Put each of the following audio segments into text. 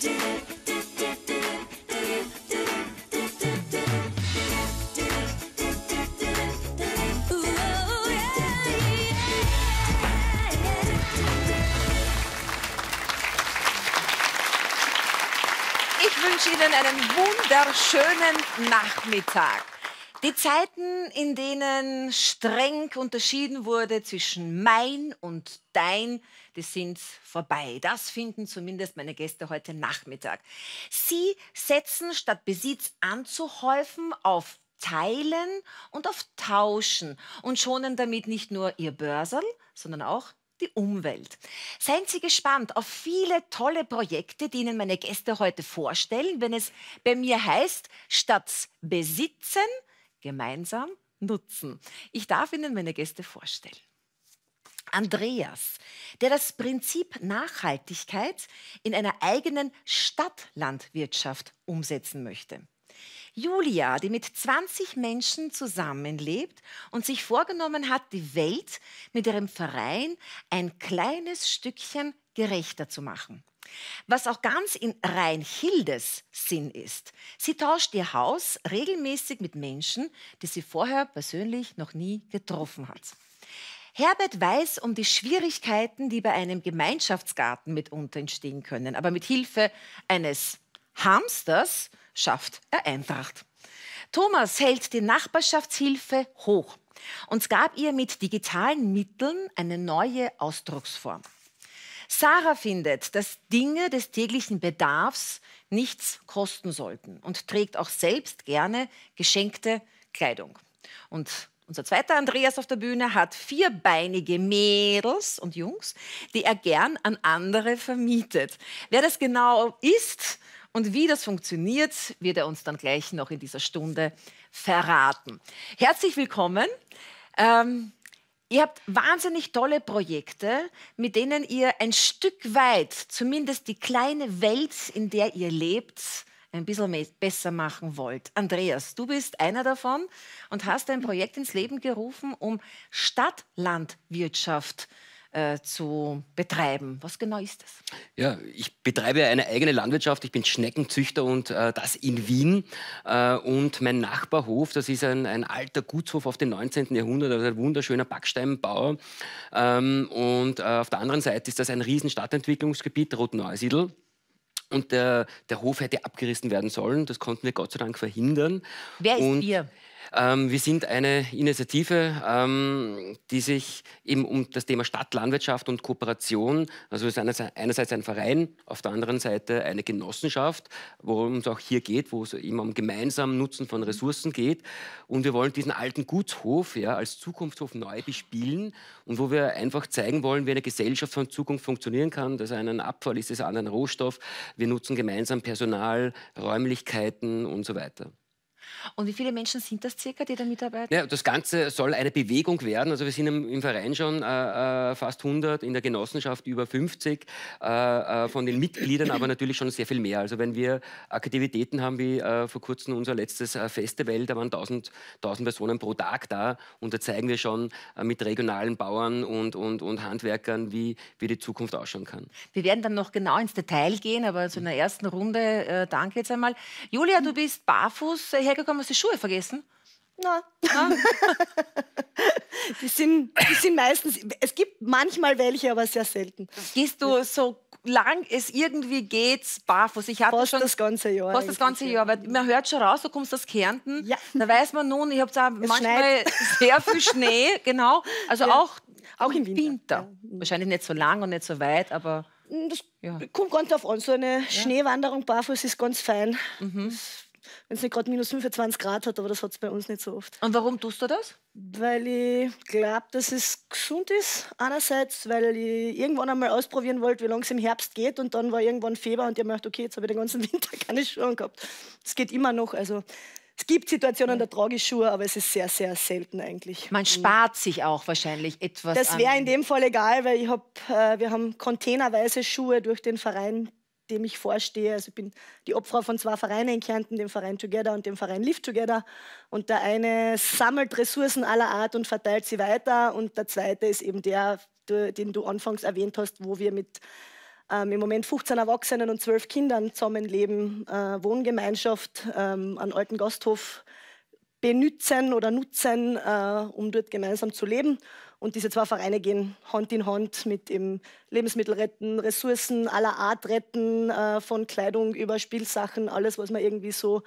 Ich wünsche Ihnen einen wunderschönen Nachmittag. Die Zeiten, in denen streng unterschieden wurde zwischen mein und dein, die sind vorbei. Das finden zumindest meine Gäste heute Nachmittag. Sie setzen statt Besitz anzuhäufen auf Teilen und auf Tauschen und schonen damit nicht nur ihr Börserl, sondern auch die Umwelt. Seien Sie gespannt auf viele tolle Projekte, die Ihnen meine Gäste heute vorstellen, wenn es bei mir heißt, statt besitzen, gemeinsam nutzen. Ich darf Ihnen meine Gäste vorstellen. Andreas, der das Prinzip Nachhaltigkeit in einer eigenen Stadtlandwirtschaft umsetzen möchte. Julia, die mit 20 Menschen zusammenlebt und sich vorgenommen hat, die Welt mit ihrem Verein ein kleines Stückchen gerechter zu machen. Was auch ganz in Reinhildes Sinn ist. Sie tauscht ihr Haus regelmäßig mit Menschen, die sie vorher persönlich noch nie getroffen hat. Herbert weiß um die Schwierigkeiten, die bei einem Gemeinschaftsgarten mitunter entstehen können. Aber mit Hilfe eines Hamsters schafft er Eintracht. Thomas hält die Nachbarschaftshilfe hoch und gab ihr mit digitalen Mitteln eine neue Ausdrucksform. Sarah findet, dass Dinge des täglichen Bedarfs nichts kosten sollten und trägt auch selbst gerne geschenkte Kleidung. Und unser zweiter Andreas auf der Bühne hat vierbeinige Mädels und Jungs, die er gern an andere vermietet. Wer das genau ist und wie das funktioniert, wird er uns dann gleich noch in dieser Stunde verraten. Herzlich willkommen. Ähm, ihr habt wahnsinnig tolle Projekte, mit denen ihr ein Stück weit zumindest die kleine Welt, in der ihr lebt, ein bisschen besser machen wollt. Andreas, du bist einer davon und hast ein Projekt ins Leben gerufen, um Stadt-Landwirtschaft äh, zu betreiben. Was genau ist das? Ja, ich betreibe eine eigene Landwirtschaft. Ich bin Schneckenzüchter und äh, das in Wien. Äh, und mein Nachbarhof, das ist ein, ein, alter Gutshof auf dem 19. Jahrhundert, also ein wunderschöner Backsteinbau. Ähm, und äh, auf der anderen Seite ist das ein riesen Stadtentwicklungsgebiet, Rotneusiedl und der, der Hof hätte abgerissen werden sollen. Das konnten wir Gott sei Dank verhindern. Wer ist und wir? Ähm, wir sind eine Initiative, ähm, die sich eben um das Thema Stadt, Landwirtschaft und Kooperation, also ist einerseits ein Verein, auf der anderen Seite eine Genossenschaft, worum es auch hier geht, wo es eben um gemeinsamen Nutzen von Ressourcen geht. Und wir wollen diesen alten Gutshof ja, als Zukunftshof neu bespielen und wo wir einfach zeigen wollen, wie eine Gesellschaft von Zukunft funktionieren kann, dass einen Abfall ist, das anderen Rohstoff. Wir nutzen gemeinsam Personal, Räumlichkeiten und so weiter. Und wie viele Menschen sind das circa, die da mitarbeiten? Ja, das Ganze soll eine Bewegung werden. Also wir sind im, im Verein schon äh, äh fast 100, in der Genossenschaft über 50, äh, äh, von den Mitgliedern aber natürlich schon sehr viel mehr. Also wenn wir Aktivitäten haben, wie äh, vor kurzem unser letztes äh, Festival, da waren 1000, 1000 Personen pro Tag da und da zeigen wir schon mit regionalen Bauern und, und, und Handwerkern, wie, wie die Zukunft ausschauen kann. Wir werden dann noch genau ins Detail gehen, aber zu einer ersten Runde danke jetzt einmal. Julia, du bist barfuß hier hergekommen? Hast du die Schuhe vergessen? Nein. Ah. die, sind, die sind meistens, es gibt manchmal welche, aber sehr selten. Gehst du so lang es irgendwie geht, barfuß. Ich hatte fast schon das ganze Jahr. Fast das ganze Jahr, weil man hört schon raus, du kommst aus Kärnten. Ja. Da weiß man nun, ich habe manchmal schneit. sehr viel Schnee, genau. Also ja. auch, auch im Winter. Winter. Ja. Wahrscheinlich nicht so lang und nicht so weit, aber. Das kommt ganz drauf an. So eine Schneewanderung barfuß ist ganz fein. Mhm. Das wenn es nicht gerade minus 25 Grad hat, aber das hat es bei uns nicht so oft. Und warum tust du das? Weil ich glaube, dass es gesund ist. Einerseits, weil ich irgendwann einmal ausprobieren wollte, wie lange es im Herbst geht. Und dann war irgendwann Februar und ich habe okay, jetzt habe ich den ganzen Winter keine Schuhe gehabt. Es geht immer noch. Also es gibt Situationen, da trage ich Schuhe, aber es ist sehr, sehr selten eigentlich. Man mhm. spart sich auch wahrscheinlich etwas. Das wäre in dem Fall egal, weil ich hab, äh, wir haben containerweise Schuhe durch den Verein dem ich vorstehe. Also ich bin die Obfrau von zwei Vereinen in Kärnten, dem Verein Together und dem Verein Live Together. Und der eine sammelt Ressourcen aller Art und verteilt sie weiter. Und der zweite ist eben der, den du anfangs erwähnt hast, wo wir mit ähm, im Moment 15 Erwachsenen und 12 Kindern zusammenleben, äh, Wohngemeinschaft, ähm, einen alten Gasthof benutzen oder nutzen, äh, um dort gemeinsam zu leben. Und diese zwei Vereine gehen Hand in Hand mit eben Lebensmittel retten, Ressourcen aller Art retten, äh, von Kleidung über Spielsachen, alles, was man irgendwie so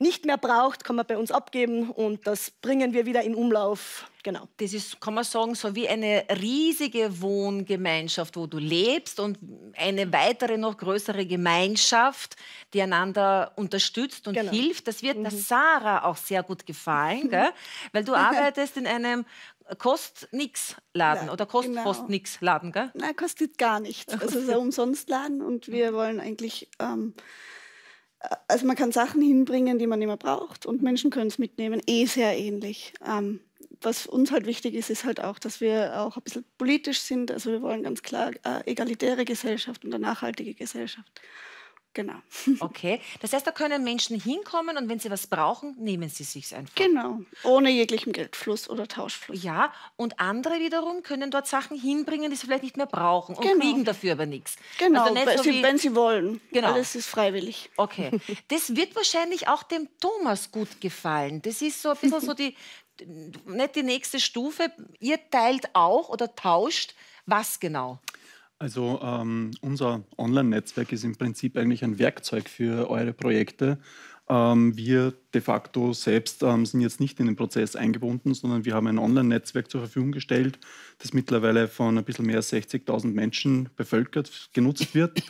nicht mehr braucht, kann man bei uns abgeben und das bringen wir wieder in Umlauf. Genau. Das ist, kann man sagen, so wie eine riesige Wohngemeinschaft, wo du lebst und eine weitere, noch größere Gemeinschaft, die einander unterstützt und genau. hilft. Das wird mhm. der Sarah auch sehr gut gefallen, gell? weil du arbeitest in einem kostet nichts laden oder kostet genau. fast nichts laden, gell? Nein, kostet gar nichts. Also es ist ein Umsonstladen und wir wollen eigentlich, ähm, äh, also man kann Sachen hinbringen, die man nicht mehr braucht und Menschen können es mitnehmen, eh sehr ähnlich. Ähm, was uns halt wichtig ist, ist halt auch, dass wir auch ein bisschen politisch sind. Also wir wollen ganz klar eine äh, egalitäre Gesellschaft und eine nachhaltige Gesellschaft. Genau. Okay. Das heißt, da können Menschen hinkommen und wenn sie was brauchen, nehmen sie sich's einfach. Genau. Ohne jeglichen Geldfluss oder Tauschfluss. Ja. Und andere wiederum können dort Sachen hinbringen, die sie vielleicht nicht mehr brauchen und genau. kriegen dafür aber nichts. Genau. Also wenn, so sie, wenn sie wollen. Genau. Alles ist freiwillig. Okay. Das wird wahrscheinlich auch dem Thomas gut gefallen. Das ist so ein bisschen so die, nicht die nächste Stufe. Ihr teilt auch oder tauscht was genau? Also ähm, unser Online-Netzwerk ist im Prinzip eigentlich ein Werkzeug für eure Projekte. Ähm, wir de facto selbst ähm, sind jetzt nicht in den Prozess eingebunden, sondern wir haben ein Online-Netzwerk zur Verfügung gestellt, das mittlerweile von ein bisschen mehr als 60.000 Menschen bevölkert genutzt wird.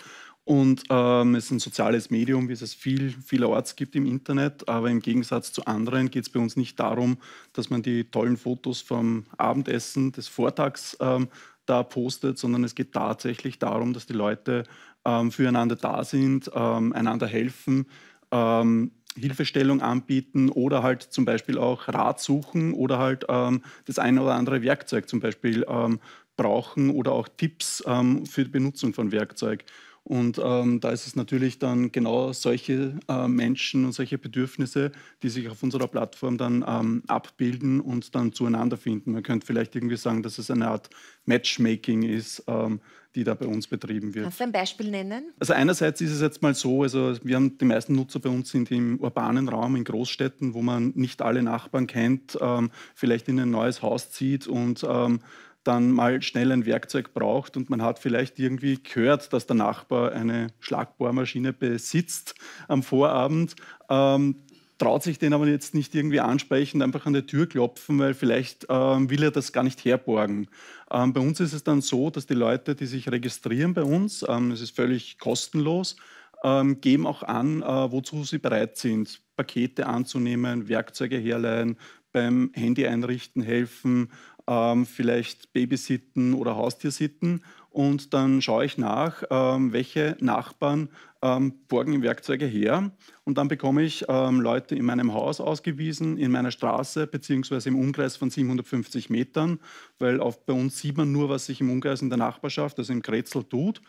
Und ähm, es ist ein soziales Medium, wie es es viel, vielerorts gibt im Internet. Aber im Gegensatz zu anderen geht es bei uns nicht darum, dass man die tollen Fotos vom Abendessen des Vortags ähm, da postet, sondern es geht tatsächlich darum, dass die Leute ähm, füreinander da sind, ähm, einander helfen, ähm, Hilfestellung anbieten oder halt zum Beispiel auch Rat suchen oder halt ähm, das eine oder andere Werkzeug zum Beispiel ähm, brauchen oder auch Tipps ähm, für die Benutzung von Werkzeug. Und ähm, da ist es natürlich dann genau solche äh, Menschen und solche Bedürfnisse, die sich auf unserer Plattform dann ähm, abbilden und dann zueinander finden. Man könnte vielleicht irgendwie sagen, dass es eine Art Matchmaking ist, ähm, die da bei uns betrieben wird. Kannst du ein Beispiel nennen? Also einerseits ist es jetzt mal so, also wir haben die meisten Nutzer bei uns sind im urbanen Raum, in Großstädten, wo man nicht alle Nachbarn kennt, ähm, vielleicht in ein neues Haus zieht und ähm, dann mal schnell ein Werkzeug braucht und man hat vielleicht irgendwie gehört, dass der Nachbar eine Schlagbohrmaschine besitzt am Vorabend, ähm, traut sich den aber jetzt nicht irgendwie ansprechend, einfach an der Tür klopfen, weil vielleicht ähm, will er das gar nicht herborgen. Ähm, bei uns ist es dann so, dass die Leute, die sich registrieren bei uns, ähm, es ist völlig kostenlos, ähm, geben auch an, äh, wozu sie bereit sind, Pakete anzunehmen, Werkzeuge herleihen, beim Handy einrichten helfen, ähm, vielleicht Babysitten oder Haustiersitten und dann schaue ich nach, ähm, welche Nachbarn ähm, borgen Werkzeuge her. Und dann bekomme ich ähm, Leute in meinem Haus ausgewiesen, in meiner Straße, beziehungsweise im Umkreis von 750 Metern, weil auf, bei uns sieht man nur, was sich im Umkreis in der Nachbarschaft, also im Kretzel, tut.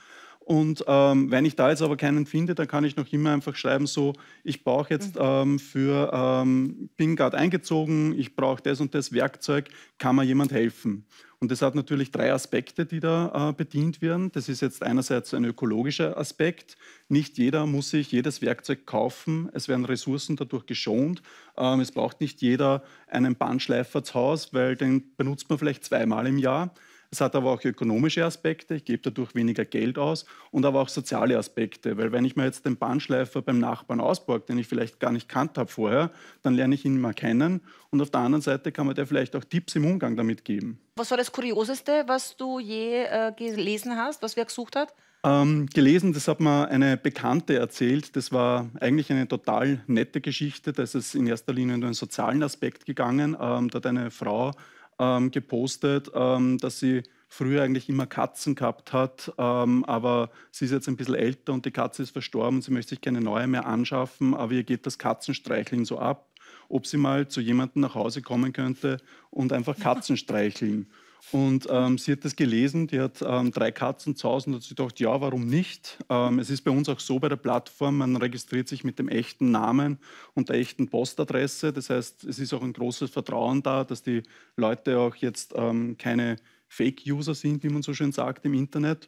Und ähm, wenn ich da jetzt aber keinen finde, dann kann ich noch immer einfach schreiben, so, ich brauche jetzt mhm. ähm, für, ähm, bin gerade eingezogen, ich brauche das und das Werkzeug, kann mir jemand helfen? Und das hat natürlich drei Aspekte, die da äh, bedient werden. Das ist jetzt einerseits ein ökologischer Aspekt. Nicht jeder muss sich jedes Werkzeug kaufen. Es werden Ressourcen dadurch geschont. Ähm, es braucht nicht jeder einen Bandschleifer zu Hause, weil den benutzt man vielleicht zweimal im Jahr. Es hat aber auch ökonomische Aspekte, ich gebe dadurch weniger Geld aus und aber auch soziale Aspekte, weil wenn ich mir jetzt den Bandschleifer beim Nachbarn ausborg, den ich vielleicht gar nicht kannt habe vorher, dann lerne ich ihn mal kennen und auf der anderen Seite kann man dir vielleicht auch Tipps im Umgang damit geben. Was war das Kurioseste, was du je äh, gelesen hast, was wer gesucht hat? Ähm, gelesen, das hat mir eine Bekannte erzählt. Das war eigentlich eine total nette Geschichte. Da ist es in erster Linie um den sozialen Aspekt gegangen. Ähm, da hat eine Frau ähm, gepostet, ähm, dass sie früher eigentlich immer Katzen gehabt hat, ähm, aber sie ist jetzt ein bisschen älter und die Katze ist verstorben und sie möchte sich keine neue mehr anschaffen, aber ihr geht das Katzenstreicheln so ab, ob sie mal zu jemandem nach Hause kommen könnte und einfach Katzen streicheln. Und ähm, sie hat das gelesen, die hat ähm, drei Katzen zu Hause und hat sich gedacht, ja, warum nicht? Ähm, es ist bei uns auch so bei der Plattform, man registriert sich mit dem echten Namen und der echten Postadresse. Das heißt, es ist auch ein großes Vertrauen da, dass die Leute auch jetzt ähm, keine Fake-User sind, wie man so schön sagt im Internet.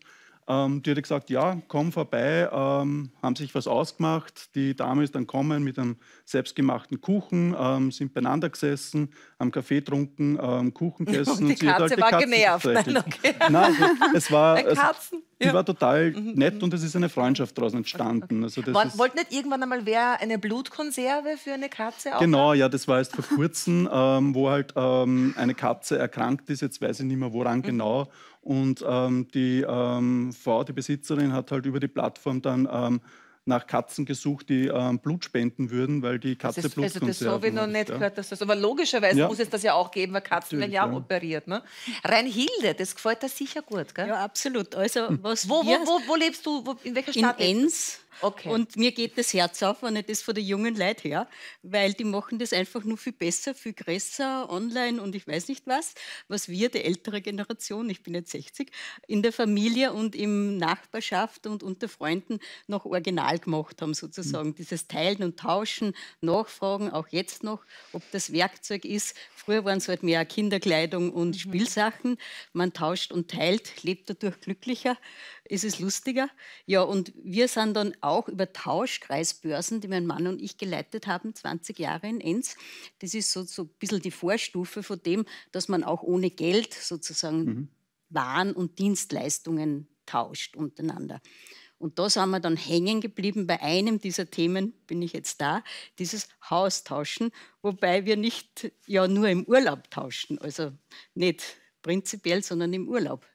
Ähm, die hat gesagt, ja, komm vorbei, ähm, haben sich was ausgemacht. Die Dame ist dann kommen mit einem selbstgemachten Kuchen, ähm, sind beieinander gesessen, haben Kaffee getrunken, ähm, Kuchen gegessen. Und die und halt Katze halt war Katzen genervt. Nein, okay. Nein, es war, es, die ja. war total mhm, mhm. nett und es ist eine Freundschaft daraus entstanden. Okay, okay. Also Wollt nicht irgendwann einmal wer eine Blutkonserve für eine Katze aufmachen? Genau, ja, das war erst vor kurzem, ähm, wo halt ähm, eine Katze erkrankt ist. Jetzt weiß ich nicht mehr, woran mhm. genau. Und ähm, die ähm, Frau, die Besitzerin, hat halt über die Plattform dann ähm, nach Katzen gesucht, die ähm, Blut spenden würden, weil die Katze Blut Also das habe ich noch nicht ja. gehört. Dass das, aber logischerweise ja. muss es das ja auch geben, weil Katzen werden ja auch operiert. Ne? Rheinhilde, das gefällt dir sicher gut, gell? Ja, absolut. Also, hm. was wo, wo, wo, wo lebst du? in welcher Stadt? In Enns. Okay. Und mir geht das Herz auf, wenn ich das von den jungen Leuten her, weil die machen das einfach nur viel besser, viel größer, online und ich weiß nicht was, was wir, die ältere Generation, ich bin jetzt 60, in der Familie und im Nachbarschaft und unter Freunden noch original gemacht haben, sozusagen. Mhm. Dieses Teilen und Tauschen, Nachfragen, auch jetzt noch, ob das Werkzeug ist. Früher waren es halt mehr Kinderkleidung und mhm. Spielsachen. Man tauscht und teilt, lebt dadurch glücklicher ist es lustiger. Ja, und wir sind dann auch über Tauschkreisbörsen, die mein Mann und ich geleitet haben, 20 Jahre in Enz. Das ist so, so ein bisschen die Vorstufe von dem, dass man auch ohne Geld sozusagen mhm. Waren und Dienstleistungen tauscht untereinander. Und da sind wir dann hängen geblieben. Bei einem dieser Themen bin ich jetzt da, dieses Haustauschen, wobei wir nicht ja nur im Urlaub tauschen, also nicht prinzipiell, sondern im Urlaub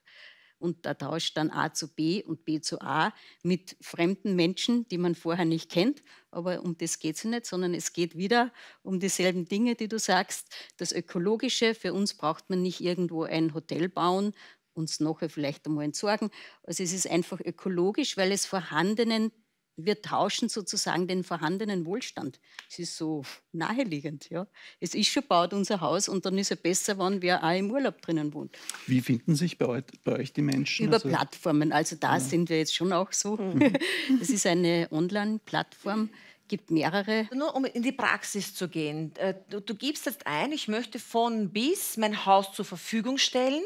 und da tauscht dann A zu B und B zu A mit fremden Menschen, die man vorher nicht kennt. Aber um das geht es nicht, sondern es geht wieder um dieselben Dinge, die du sagst. Das Ökologische, für uns braucht man nicht irgendwo ein Hotel bauen uns nachher vielleicht einmal entsorgen. Also es ist einfach ökologisch, weil es vorhandenen wir tauschen sozusagen den vorhandenen Wohlstand. Es ist so naheliegend. Ja. Es ist schon baut unser Haus und dann ist es besser, wenn wir auch im Urlaub drinnen wohnt. Wie finden sich bei euch, bei euch die Menschen? Über also, Plattformen. Also da ja. sind wir jetzt schon auch so. Mhm. Es ist eine Online-Plattform gibt mehrere. Also nur um in die Praxis zu gehen. Äh, du, du gibst jetzt ein, ich möchte von bis mein Haus zur Verfügung stellen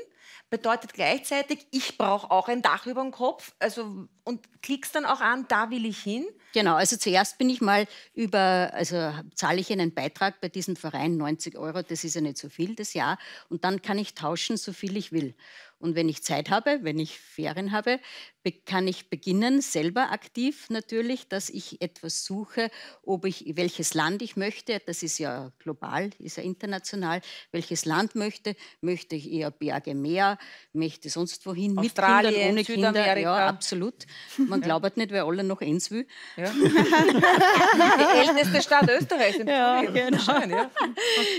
bedeutet gleichzeitig, ich brauche auch ein Dach über dem Kopf. Also und klickst dann auch an, da will ich hin. Genau, also zuerst bin ich mal über, also zahle ich einen Beitrag bei diesem Verein 90 Euro, das ist ja nicht so viel das Jahr, und dann kann ich tauschen, so viel ich will. Und wenn ich Zeit habe, wenn ich Ferien habe, kann ich beginnen, selber aktiv natürlich, dass ich etwas suche, ob ich, welches Land ich möchte, das ist ja global, ist ja international, welches Land möchte, möchte ich eher Berge, Meer, möchte sonst wohin, Australien, mit Kindern, ohne Kinder, ja, absolut. Man glaubt nicht, wer alle noch eins will. Ja. Die älteste Stadt Österreichs. Ja, genau. Schön, ja.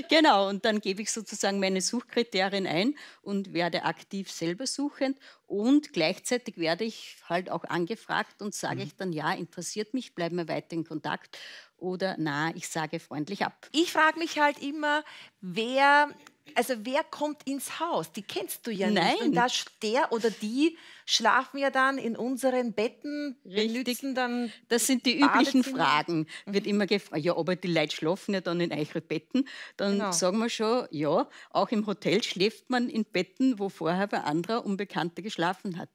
genau, und dann gebe ich sozusagen meine Suchkriterien ein und werde aktiv aktiv selber suchend und gleichzeitig werde ich halt auch angefragt und sage mhm. ich dann, ja, interessiert mich, bleiben wir weiter in Kontakt oder na, ich sage freundlich ab. Ich frage mich halt immer, wer also wer kommt ins Haus? Die kennst du ja Nein. nicht. Und da der oder die schlafen ja dann in unseren Betten, Richtig. dann. Das sind die üblichen Fragen. Mhm. Wird immer gefragt, ja, aber die Leute schlafen ja dann in euren Betten. Dann genau. sagen wir schon, ja, auch im Hotel schläft man in Betten, wo vorher ein anderer Unbekannter geschlafen hat.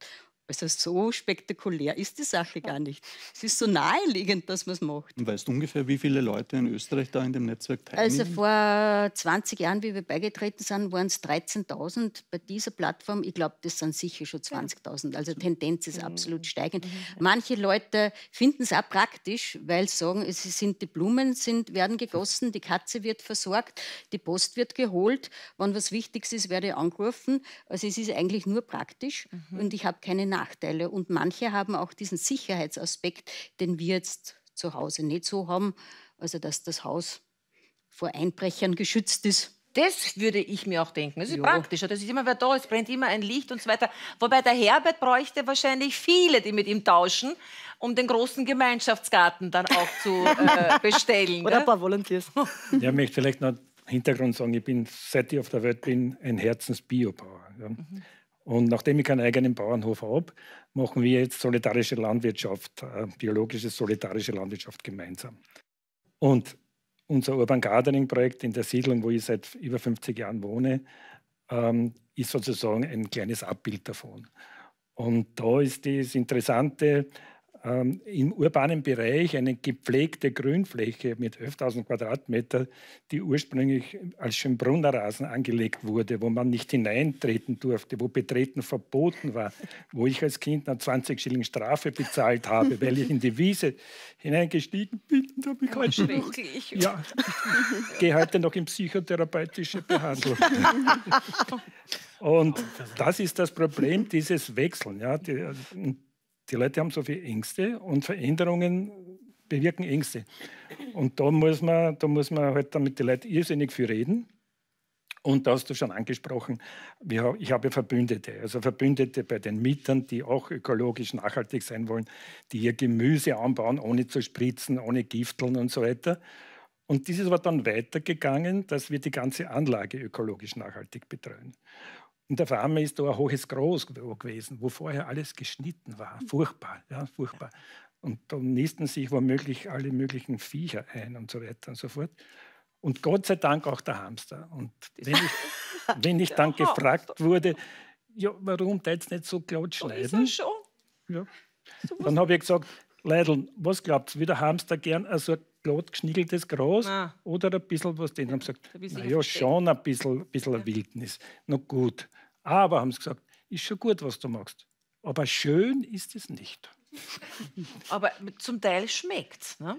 Also so spektakulär ist die Sache gar nicht. Es ist so naheliegend, dass man es macht. Und weißt du ungefähr, wie viele Leute in Österreich da in dem Netzwerk teilnehmen? Also vor 20 Jahren, wie wir beigetreten sind, waren es 13.000 bei dieser Plattform. Ich glaube, das sind sicher schon 20.000. Also Tendenz ist absolut steigend. Mhm. Manche Leute finden es auch praktisch, weil sie sagen, es sind die Blumen sind, werden gegossen, die Katze wird versorgt, die Post wird geholt. Wenn was Wichtiges ist, werde ich angerufen. Also es ist eigentlich nur praktisch mhm. und ich habe keine Nachteile. Und manche haben auch diesen Sicherheitsaspekt, den wir jetzt zu Hause nicht so haben. Also, dass das Haus vor Einbrechern geschützt ist. Das würde ich mir auch denken. Das ist jo. praktischer. Das ist immer wer da, es brennt immer ein Licht und so weiter. Wobei der Herbert bräuchte wahrscheinlich viele, die mit ihm tauschen, um den großen Gemeinschaftsgarten dann auch zu äh, bestellen. Oder ein paar Volunteers. Ja, ich möchte vielleicht noch Hintergrund sagen, ich bin, seit ich auf der Welt bin, ein Herzensbiobauer. Ja. Mhm. Und nachdem ich keinen eigenen Bauernhof habe, machen wir jetzt solidarische Landwirtschaft, äh, biologische solidarische Landwirtschaft gemeinsam. Und unser Urban Gardening Projekt in der Siedlung, wo ich seit über 50 Jahren wohne, ähm, ist sozusagen ein kleines Abbild davon. Und da ist das Interessante, ähm, im urbanen Bereich eine gepflegte Grünfläche mit 11.000 Quadratmetern, die ursprünglich als Schönbrunnerrasen angelegt wurde, wo man nicht hineintreten durfte, wo Betreten verboten war, wo ich als Kind dann 20 Schilling Strafe bezahlt habe, weil ich in die Wiese hineingestiegen bin. Und habe oh, ich heute Schrecklich. Noch, ja, gehe heute noch in psychotherapeutische Behandlung. Und das ist das Problem dieses Wechseln. Ja, die, äh, die Leute haben so viele Ängste und Veränderungen bewirken Ängste. Und da muss man, da muss man halt dann mit den Leuten irrsinnig viel reden. Und da hast du schon angesprochen, ich habe Verbündete, also Verbündete bei den Mietern, die auch ökologisch nachhaltig sein wollen, die ihr Gemüse anbauen, ohne zu spritzen, ohne Gifteln und so weiter. Und dieses war dann weitergegangen, dass wir die ganze Anlage ökologisch nachhaltig betreuen. In der einmal ist da ein hohes Groß gewesen, wo vorher alles geschnitten war. Mhm. Furchtbar, ja, furchtbar. Und da nisten sich womöglich alle möglichen Viecher ein und so weiter und so fort. Und Gott sei Dank auch der Hamster. Und wenn ich, wenn ich dann gefragt wurde, ja, warum da jetzt nicht so glatt schneiden? So ja. dann habe ich gesagt, Leidl, was glaubt ihr, wie der Hamster gern also glatt geschniegeltes Gras ah. oder ein bisschen was? Den haben gesagt, ja, schon ein bisschen, bisschen ja. Wildnis. Na gut. Aber, haben sie gesagt, ist schon gut, was du machst. Aber schön ist es nicht. Aber zum Teil schmeckt ne?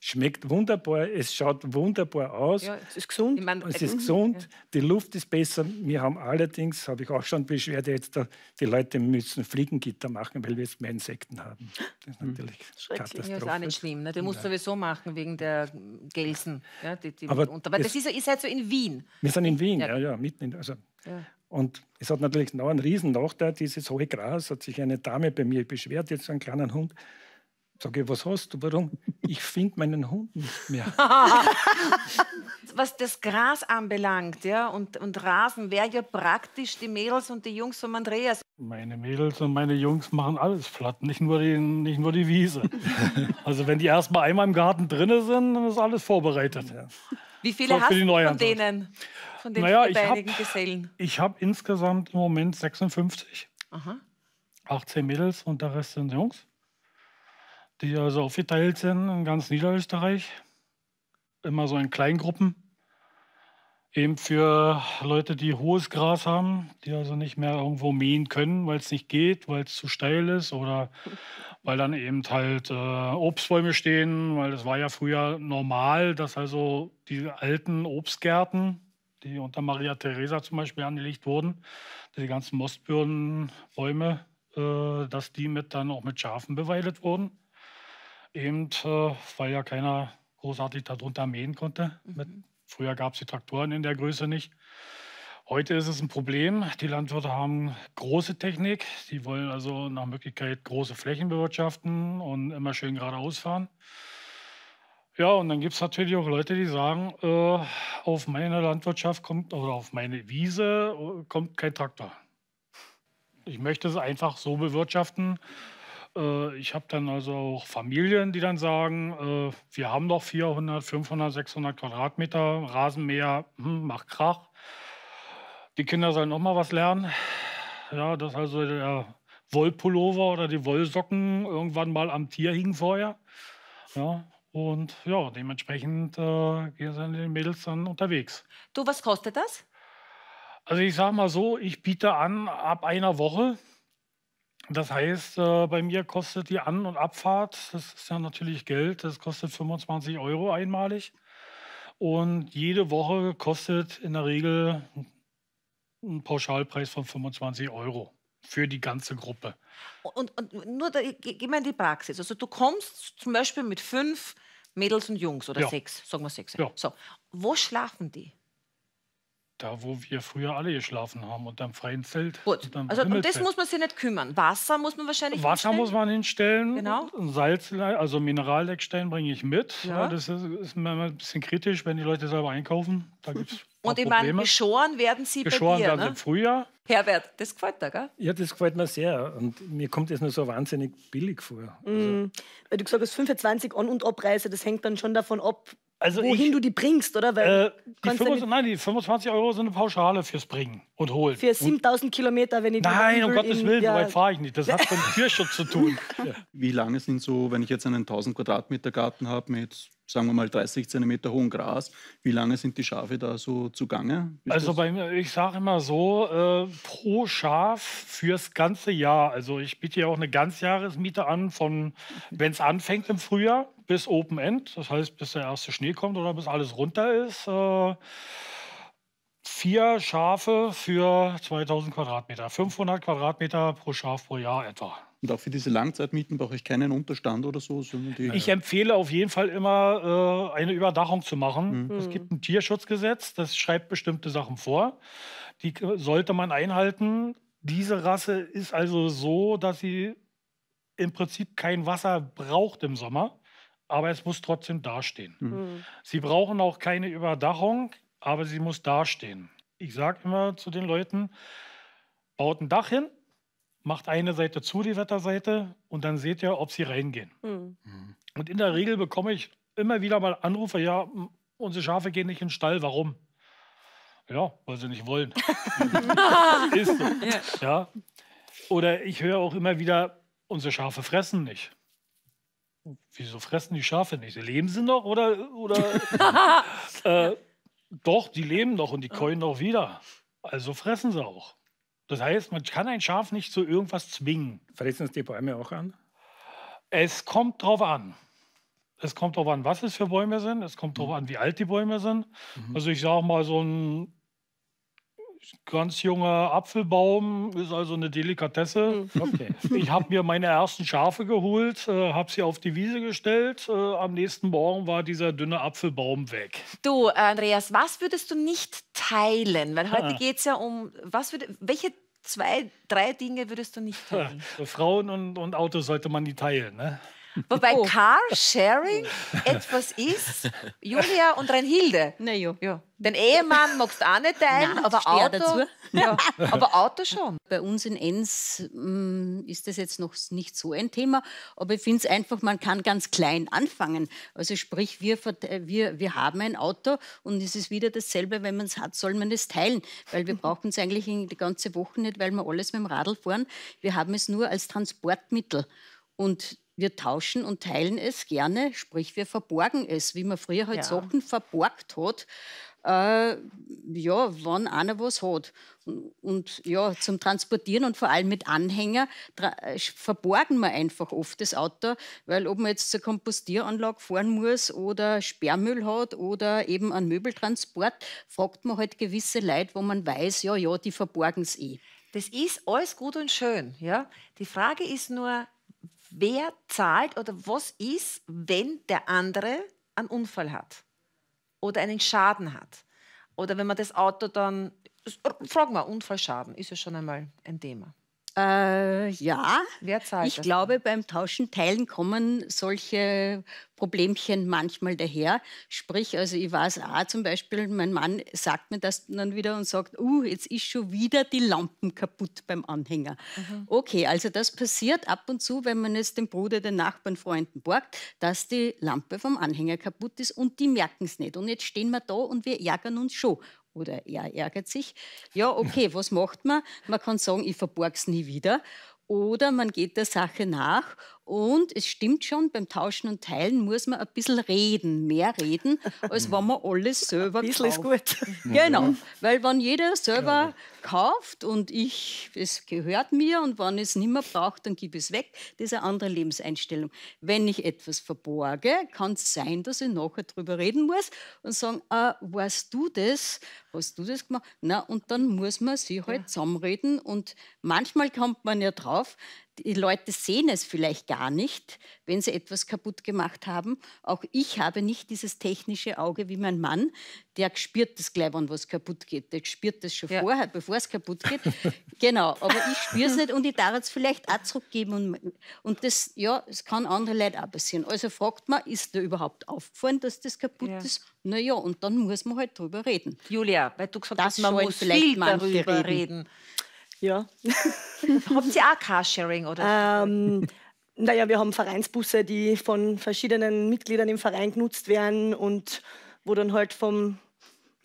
Schmeckt wunderbar, es schaut wunderbar aus. Ja, es ist gesund. Meine, es ist äh, gesund, ja. die Luft ist besser. Wir haben allerdings, habe ich auch schon Beschwerde, jetzt da, die Leute müssen Fliegengitter machen, weil wir jetzt mehr Insekten haben. Das ist mhm. natürlich Schrecklich. Ja, ist auch nicht schlimm. Ne? Den musst du sowieso machen wegen der Gelsen. Ja, die, die aber, aber das ist, ihr seid so in Wien. Wir sind in Wien, ja, ja, mitten in. Also, ja. Und es hat natürlich noch einen riesen Nachteil, dieses hohe Gras, hat sich eine Dame bei mir beschwert, jetzt einen kleinen Hund. Sage ich, was hast du, warum? Ich finde meinen Hund nicht mehr. was das Gras anbelangt ja, und, und Rasen, wäre ja praktisch die Mädels und die Jungs von Andreas. Meine Mädels und meine Jungs machen alles flatt, nicht nur die, nicht nur die Wiese. also wenn die erstmal einmal im Garten drin sind, dann ist alles vorbereitet. Ja. Wie viele so hast du von denen, von den naja, deinigen Gesellen? Ich habe insgesamt im Moment 56. Aha. 18 Mädels und der Rest sind Jungs, die also aufgeteilt sind in ganz Niederösterreich. Immer so in Kleingruppen. Eben für Leute, die hohes Gras haben, die also nicht mehr irgendwo mähen können, weil es nicht geht, weil es zu steil ist oder weil dann eben halt äh, Obstbäume stehen, weil es war ja früher normal, dass also die alten Obstgärten, die unter Maria Theresa zum Beispiel angelegt wurden, die ganzen Mostbirnenbäume, äh, dass die mit dann auch mit Schafen beweidet wurden. Eben äh, weil ja keiner großartig darunter mähen konnte mhm. mit Früher gab es die Traktoren in der Größe nicht. Heute ist es ein Problem. Die Landwirte haben große Technik. Die wollen also nach Möglichkeit große Flächen bewirtschaften und immer schön geradeaus fahren. Ja, und dann gibt es natürlich auch Leute, die sagen, äh, auf meine Landwirtschaft kommt oder auf meine Wiese äh, kommt kein Traktor. Ich möchte es einfach so bewirtschaften, äh, ich habe dann also auch Familien, die dann sagen, äh, wir haben doch 400, 500, 600 Quadratmeter Rasenmäher, hm, macht Krach. Die Kinder sollen noch mal was lernen. Ja, dass also der Wollpullover oder die Wollsocken irgendwann mal am Tier hingen vorher. Ja, und ja, dementsprechend äh, gehen dann die Mädels dann unterwegs. Du, was kostet das? Also ich sage mal so, ich biete an ab einer Woche das heißt, äh, bei mir kostet die An- und Abfahrt, das ist ja natürlich Geld, das kostet 25 Euro einmalig. Und jede Woche kostet in der Regel einen Pauschalpreis von 25 Euro für die ganze Gruppe. Und, und nur, da, geh mal in die Praxis. Also du kommst zum Beispiel mit fünf Mädels und Jungs oder ja. sechs, sagen wir sechs. Ja. So, wo schlafen die? Da, wo wir früher alle geschlafen haben, unterm freien Zelt. Gut, also um das muss man sich nicht kümmern. Wasser muss man wahrscheinlich Wasser hinstellen. muss man hinstellen. Genau. Salz, also Mineraldeckstein bringe ich mit. Ja. das ist, ist mir ein bisschen kritisch, wenn die Leute selber einkaufen. Da gibt's Und ich meine, geschoren werden sie geschoren bei dir, werden ne? sie im Frühjahr. Herbert, das gefällt dir, gell? Ja, das gefällt mir sehr. Und mir kommt das nur so wahnsinnig billig vor. Mhm. Also. Weil du gesagt hast, 25 An- und Abreise, das hängt dann schon davon ab, also Wohin ich, du die bringst, oder? Weil äh, die 25, nein, die 25 Euro sind eine Pauschale fürs Bringen und Holen. Für 7000 Kilometer, wenn ich die Nein, um Gottes Willen, ja. weit fahre ich nicht. Das hat mit dem Tierschutz zu tun. Wie lange sind so, wenn ich jetzt einen 1000 Quadratmeter Garten habe mit, sagen wir mal, 30 Zentimeter hohem Gras, wie lange sind die Schafe da so zugange? also bei mir, ich sage immer so, äh, pro Schaf fürs ganze Jahr. Also ich biete ja auch eine Ganzjahresmiete an, wenn es anfängt im Frühjahr bis Open End, das heißt, bis der erste Schnee kommt oder bis alles runter ist. Äh, vier Schafe für 2000 Quadratmeter, 500 Quadratmeter pro Schaf pro Jahr etwa. Und auch für diese Langzeitmieten brauche ich keinen Unterstand oder so. ich empfehle auf jeden Fall immer, äh, eine Überdachung zu machen. Mhm. Es gibt ein Tierschutzgesetz, das schreibt bestimmte Sachen vor. Die sollte man einhalten. Diese Rasse ist also so, dass sie im Prinzip kein Wasser braucht im Sommer aber es muss trotzdem dastehen. Mhm. Sie brauchen auch keine Überdachung, aber sie muss dastehen. Ich sage immer zu den Leuten, baut ein Dach hin, macht eine Seite zu, die Wetterseite, und dann seht ihr, ob sie reingehen. Mhm. Und in der Regel bekomme ich immer wieder mal Anrufe, ja, unsere Schafe gehen nicht in den Stall, warum? Ja, weil sie nicht wollen. Ist so. Ja. ja. Oder ich höre auch immer wieder, unsere Schafe fressen nicht wieso fressen die Schafe nicht? Leben sie noch oder? oder äh, doch, die leben noch und die keuen auch wieder. Also fressen sie auch. Das heißt, man kann ein Schaf nicht zu irgendwas zwingen. Fressen es die Bäume auch an? Es kommt drauf an. Es kommt drauf an, was es für Bäume sind. Es kommt drauf an, wie alt die Bäume sind. Mhm. Also ich sage mal, so ein ganz junger Apfelbaum, ist also eine Delikatesse. Hm. Okay. Ich habe mir meine ersten Schafe geholt, äh, habe sie auf die Wiese gestellt. Äh, am nächsten Morgen war dieser dünne Apfelbaum weg. Du, Andreas, was würdest du nicht teilen? Weil heute ah. geht es ja um, was würde, welche zwei, drei Dinge würdest du nicht teilen? Frauen und, und Autos sollte man nicht teilen, ne? Wobei oh. Carsharing etwas ist, Julia und Reinhilde. Na jo. ja. Den Ehemann magst du auch nicht teilen, Nein, aber, Auto, ja, aber Auto schon. Bei uns in Enns mh, mm, ist das jetzt noch nicht so ein Thema, aber ich finde es einfach, man kann ganz klein anfangen. Also sprich, wir, äh, wir, wir haben ein Auto und es ist wieder dasselbe, wenn man es hat, soll man es teilen, weil wir mhm. brauchen es eigentlich die ganze Woche nicht, weil wir alles mit dem Radl fahren. Wir haben es nur als Transportmittel. Und wir tauschen und teilen es gerne, sprich wir verborgen es, wie man früher halt ja. Sachen verborgt hat. Äh, ja, wann einer was hat. Und, ja, zum Transportieren und vor allem mit Anhänger äh, verborgen wir einfach oft das Auto, weil ob man jetzt zur Kompostieranlage fahren muss oder Sperrmüll hat oder eben einen Möbeltransport, fragt man halt gewisse Leute, wo man weiß, ja, ja, die verborgen es eh. Das ist alles gut und schön, ja. Die Frage ist nur, wer zahlt oder was ist, wenn der andere einen Unfall hat oder einen Schaden hat. Oder wenn man das Auto dann, fragen wir, Unfallschaden ist ja schon einmal ein Thema. Äh, ja, ich glaube, beim Tauschen teilen kommen solche Problemchen manchmal daher. Sprich, also ich weiß auch zum Beispiel, mein Mann sagt mir das dann wieder und sagt, uh, jetzt ist schon wieder die Lampen kaputt beim Anhänger. Mhm. Okay, also das passiert ab und zu, wenn man es dem Bruder, den Nachbarn, Freunden borgt, dass die Lampe vom Anhänger kaputt ist und die merken es nicht. Und jetzt stehen wir da und wir ärgern uns schon oder er ärgert sich. Ja, okay, was macht man? Man kann sagen, ich verborge es nie wieder. Oder man geht der Sache nach und es stimmt schon, beim Tauschen und Teilen muss man ein bisschen reden, mehr reden, als wenn man alles selber ein bisschen kauft. ist gut. Genau, weil wenn jeder selber kauft und ich, es gehört mir und wenn ich es nicht mehr brauche, dann gebe ich es weg, das ist eine andere Lebenseinstellung. Wenn ich etwas verborge, kann es sein, dass ich nachher drüber reden muss und sagen, ah, weißt du das? Hast du das gemacht? Na, und dann muss man sich halt ja. zusammenreden und manchmal kommt man ja drauf, die Leute sehen es vielleicht gar nicht, wenn sie etwas kaputt gemacht haben. Auch ich habe nicht dieses technische Auge wie mein Mann, der spürt das gleich, wenn was kaputt geht. Der spürt das schon ja. vorher, bevor es kaputt geht. genau, aber ich spüre es nicht und ich darf es vielleicht auch zurückgeben. Und, und das, ja, es kann andere Leute auch passieren. Also fragt man, ist dir überhaupt aufgefallen, dass das kaputt ja. ist? Naja, und dann muss man halt drüber reden. Julia, weil du gesagt hast, man muss viel darüber reden. reden. Ja. Habt ihr auch Carsharing oder? Ähm, naja, wir haben Vereinsbusse, die von verschiedenen Mitgliedern im Verein genutzt werden und wo dann halt vom,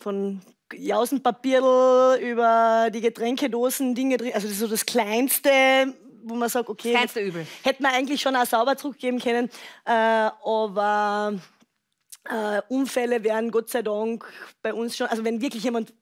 von Jausenpapierl über die Getränkedosen Dinge drin, also das so das Kleinste, wo man sagt, okay, das Übel. hätte man eigentlich schon auch sauber zurückgeben können, äh, aber äh, Unfälle werden Gott sei Dank bei uns schon, also wenn wirklich jemand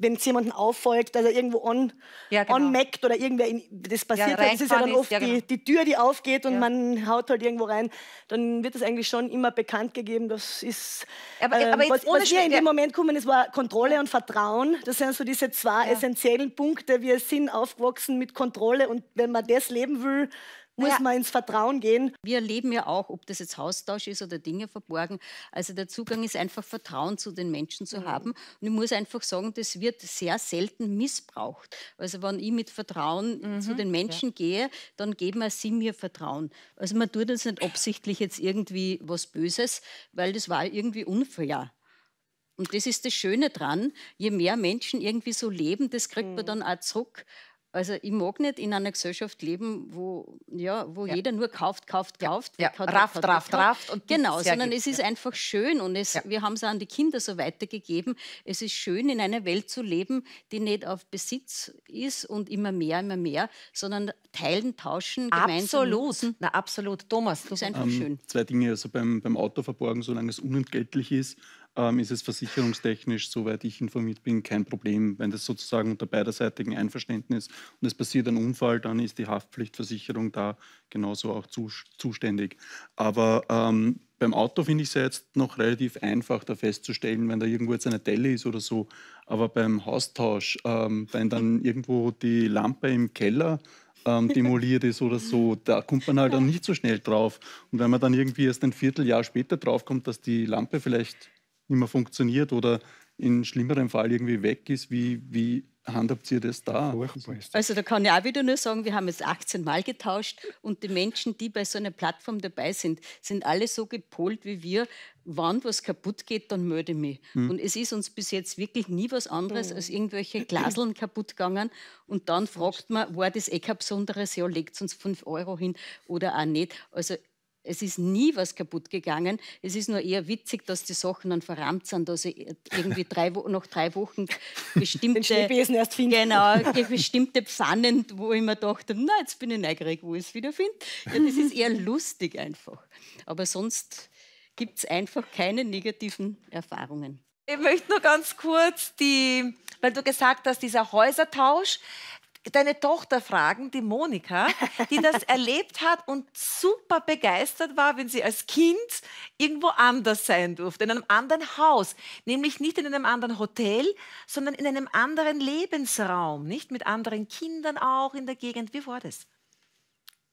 wenn es jemanden auffolgt, dass er irgendwo on, ja, genau. on Mac oder irgendwer, in, das passiert ja, halt, das ist ja dann oft ja, genau. die, die, Tür, die aufgeht und ja. man haut halt irgendwo rein, dann wird das eigentlich schon immer bekannt gegeben, das ist, aber, ähm, aber was, was wir in dem Moment kommen, das war Kontrolle und Vertrauen, das sind so diese zwei essentiellen Punkte, wir sind aufgewachsen mit Kontrolle und wenn man das leben will, muss ja. man ins Vertrauen gehen. Wir leben ja auch, ob das jetzt Haustausch ist oder Dinge verborgen. Also der Zugang ist einfach Vertrauen zu den Menschen zu mhm. haben. Und ich muss einfach sagen, das wird sehr selten missbraucht. Also wenn ich mit Vertrauen mhm. zu den Menschen ja. gehe, dann geben auch sie mir Vertrauen. Also man tut uns nicht absichtlich jetzt irgendwie was Böses, weil das war irgendwie unfair. Und das ist das Schöne dran, je mehr Menschen irgendwie so leben, das kriegt mhm. man dann auch zurück. Also ich mag nicht in einer Gesellschaft leben, wo, ja, wo ja. jeder nur kauft, kauft, kauft. Ja. Hat, rafft, hat, rafft, rafft. Und genau, sondern es ist ja. einfach schön und es, wir haben es an die Kinder so weitergegeben. Es ist schön, in einer Welt zu leben, die nicht auf Besitz ist und immer mehr, immer mehr, sondern teilen, tauschen, gemeinsam. Absolut, Na, absolut. Thomas, du ist einfach ähm, schön. Zwei Dinge, also beim, beim Auto verborgen, solange es unentgeltlich ist, ähm, ist es versicherungstechnisch, soweit ich informiert bin, kein Problem. Wenn das sozusagen unter beiderseitigem Einverständnis und es passiert ein Unfall, dann ist die Haftpflichtversicherung da genauso auch zu, zuständig. Aber ähm, beim Auto finde ich es ja jetzt noch relativ einfach, da festzustellen, wenn da irgendwo jetzt eine Delle ist oder so. Aber beim Haustausch, ähm, wenn dann irgendwo die Lampe im Keller ähm, demoliert ist oder so, da kommt man halt dann nicht so schnell drauf. Und wenn man dann irgendwie erst ein Vierteljahr später draufkommt, dass die Lampe vielleicht nicht mehr funktioniert oder in schlimmerem Fall irgendwie weg ist. Wie, wie handhabt ihr das da? Also da kann ich auch wieder nur sagen, wir haben es 18 Mal getauscht und die Menschen, die bei so einer Plattform dabei sind, sind alle so gepolt wie wir. Wann was kaputt geht, dann melde mich. Hm. Und es ist uns bis jetzt wirklich nie was anderes oh. als irgendwelche Glaseln kaputt gegangen. Und dann fragt man, war das eh kein besonderes Jahr, legt uns 5 Euro hin oder auch nicht. Also es ist nie was kaputt gegangen. Es ist nur eher witzig, dass die Sachen dann verrammt sind, dass ich irgendwie drei, noch drei Wochen bestimmte, Den erst genau, bestimmte Pfannen, wo ich mir dachte, na, jetzt bin ich neugierig, wo ich es wieder finde. Ja, das ist eher lustig einfach. Aber sonst gibt es einfach keine negativen Erfahrungen. Ich möchte nur ganz kurz die, weil du gesagt hast, dieser Häusertausch, deine Tochter fragen, die Monika, die das erlebt hat und super begeistert war, wenn sie als Kind irgendwo anders sein durfte, in einem anderen Haus, nämlich nicht in einem anderen Hotel, sondern in einem anderen Lebensraum, nicht mit anderen Kindern auch in der Gegend. Wie war das?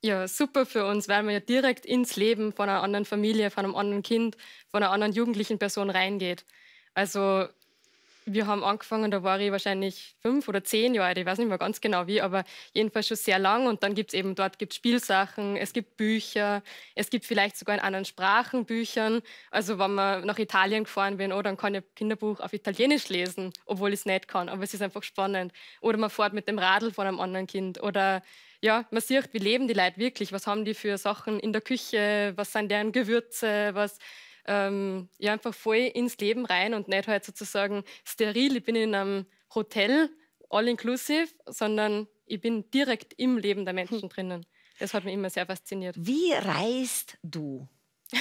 Ja, super für uns, weil man ja direkt ins Leben von einer anderen Familie, von einem anderen Kind, von einer anderen jugendlichen Person reingeht. Also wir haben angefangen, da war ich wahrscheinlich fünf oder zehn Jahre ich weiß nicht mehr ganz genau wie, aber jedenfalls schon sehr lang. Und dann gibt es eben dort gibt's Spielsachen, es gibt Bücher, es gibt vielleicht sogar in anderen Sprachen Büchern. Also wenn man nach Italien gefahren bin, oh, dann kann ich ein Kinderbuch auf Italienisch lesen, obwohl ich es nicht kann, aber es ist einfach spannend. Oder man fährt mit dem Radl von einem anderen Kind oder ja, man sieht, wie leben die Leute wirklich, was haben die für Sachen in der Küche, was sind deren Gewürze, was ähm, ja, einfach voll ins Leben rein und nicht halt sozusagen steril, ich bin in einem Hotel, all inclusive, sondern ich bin direkt im Leben der Menschen hm. drinnen. Das hat mich immer sehr fasziniert. Wie reist du?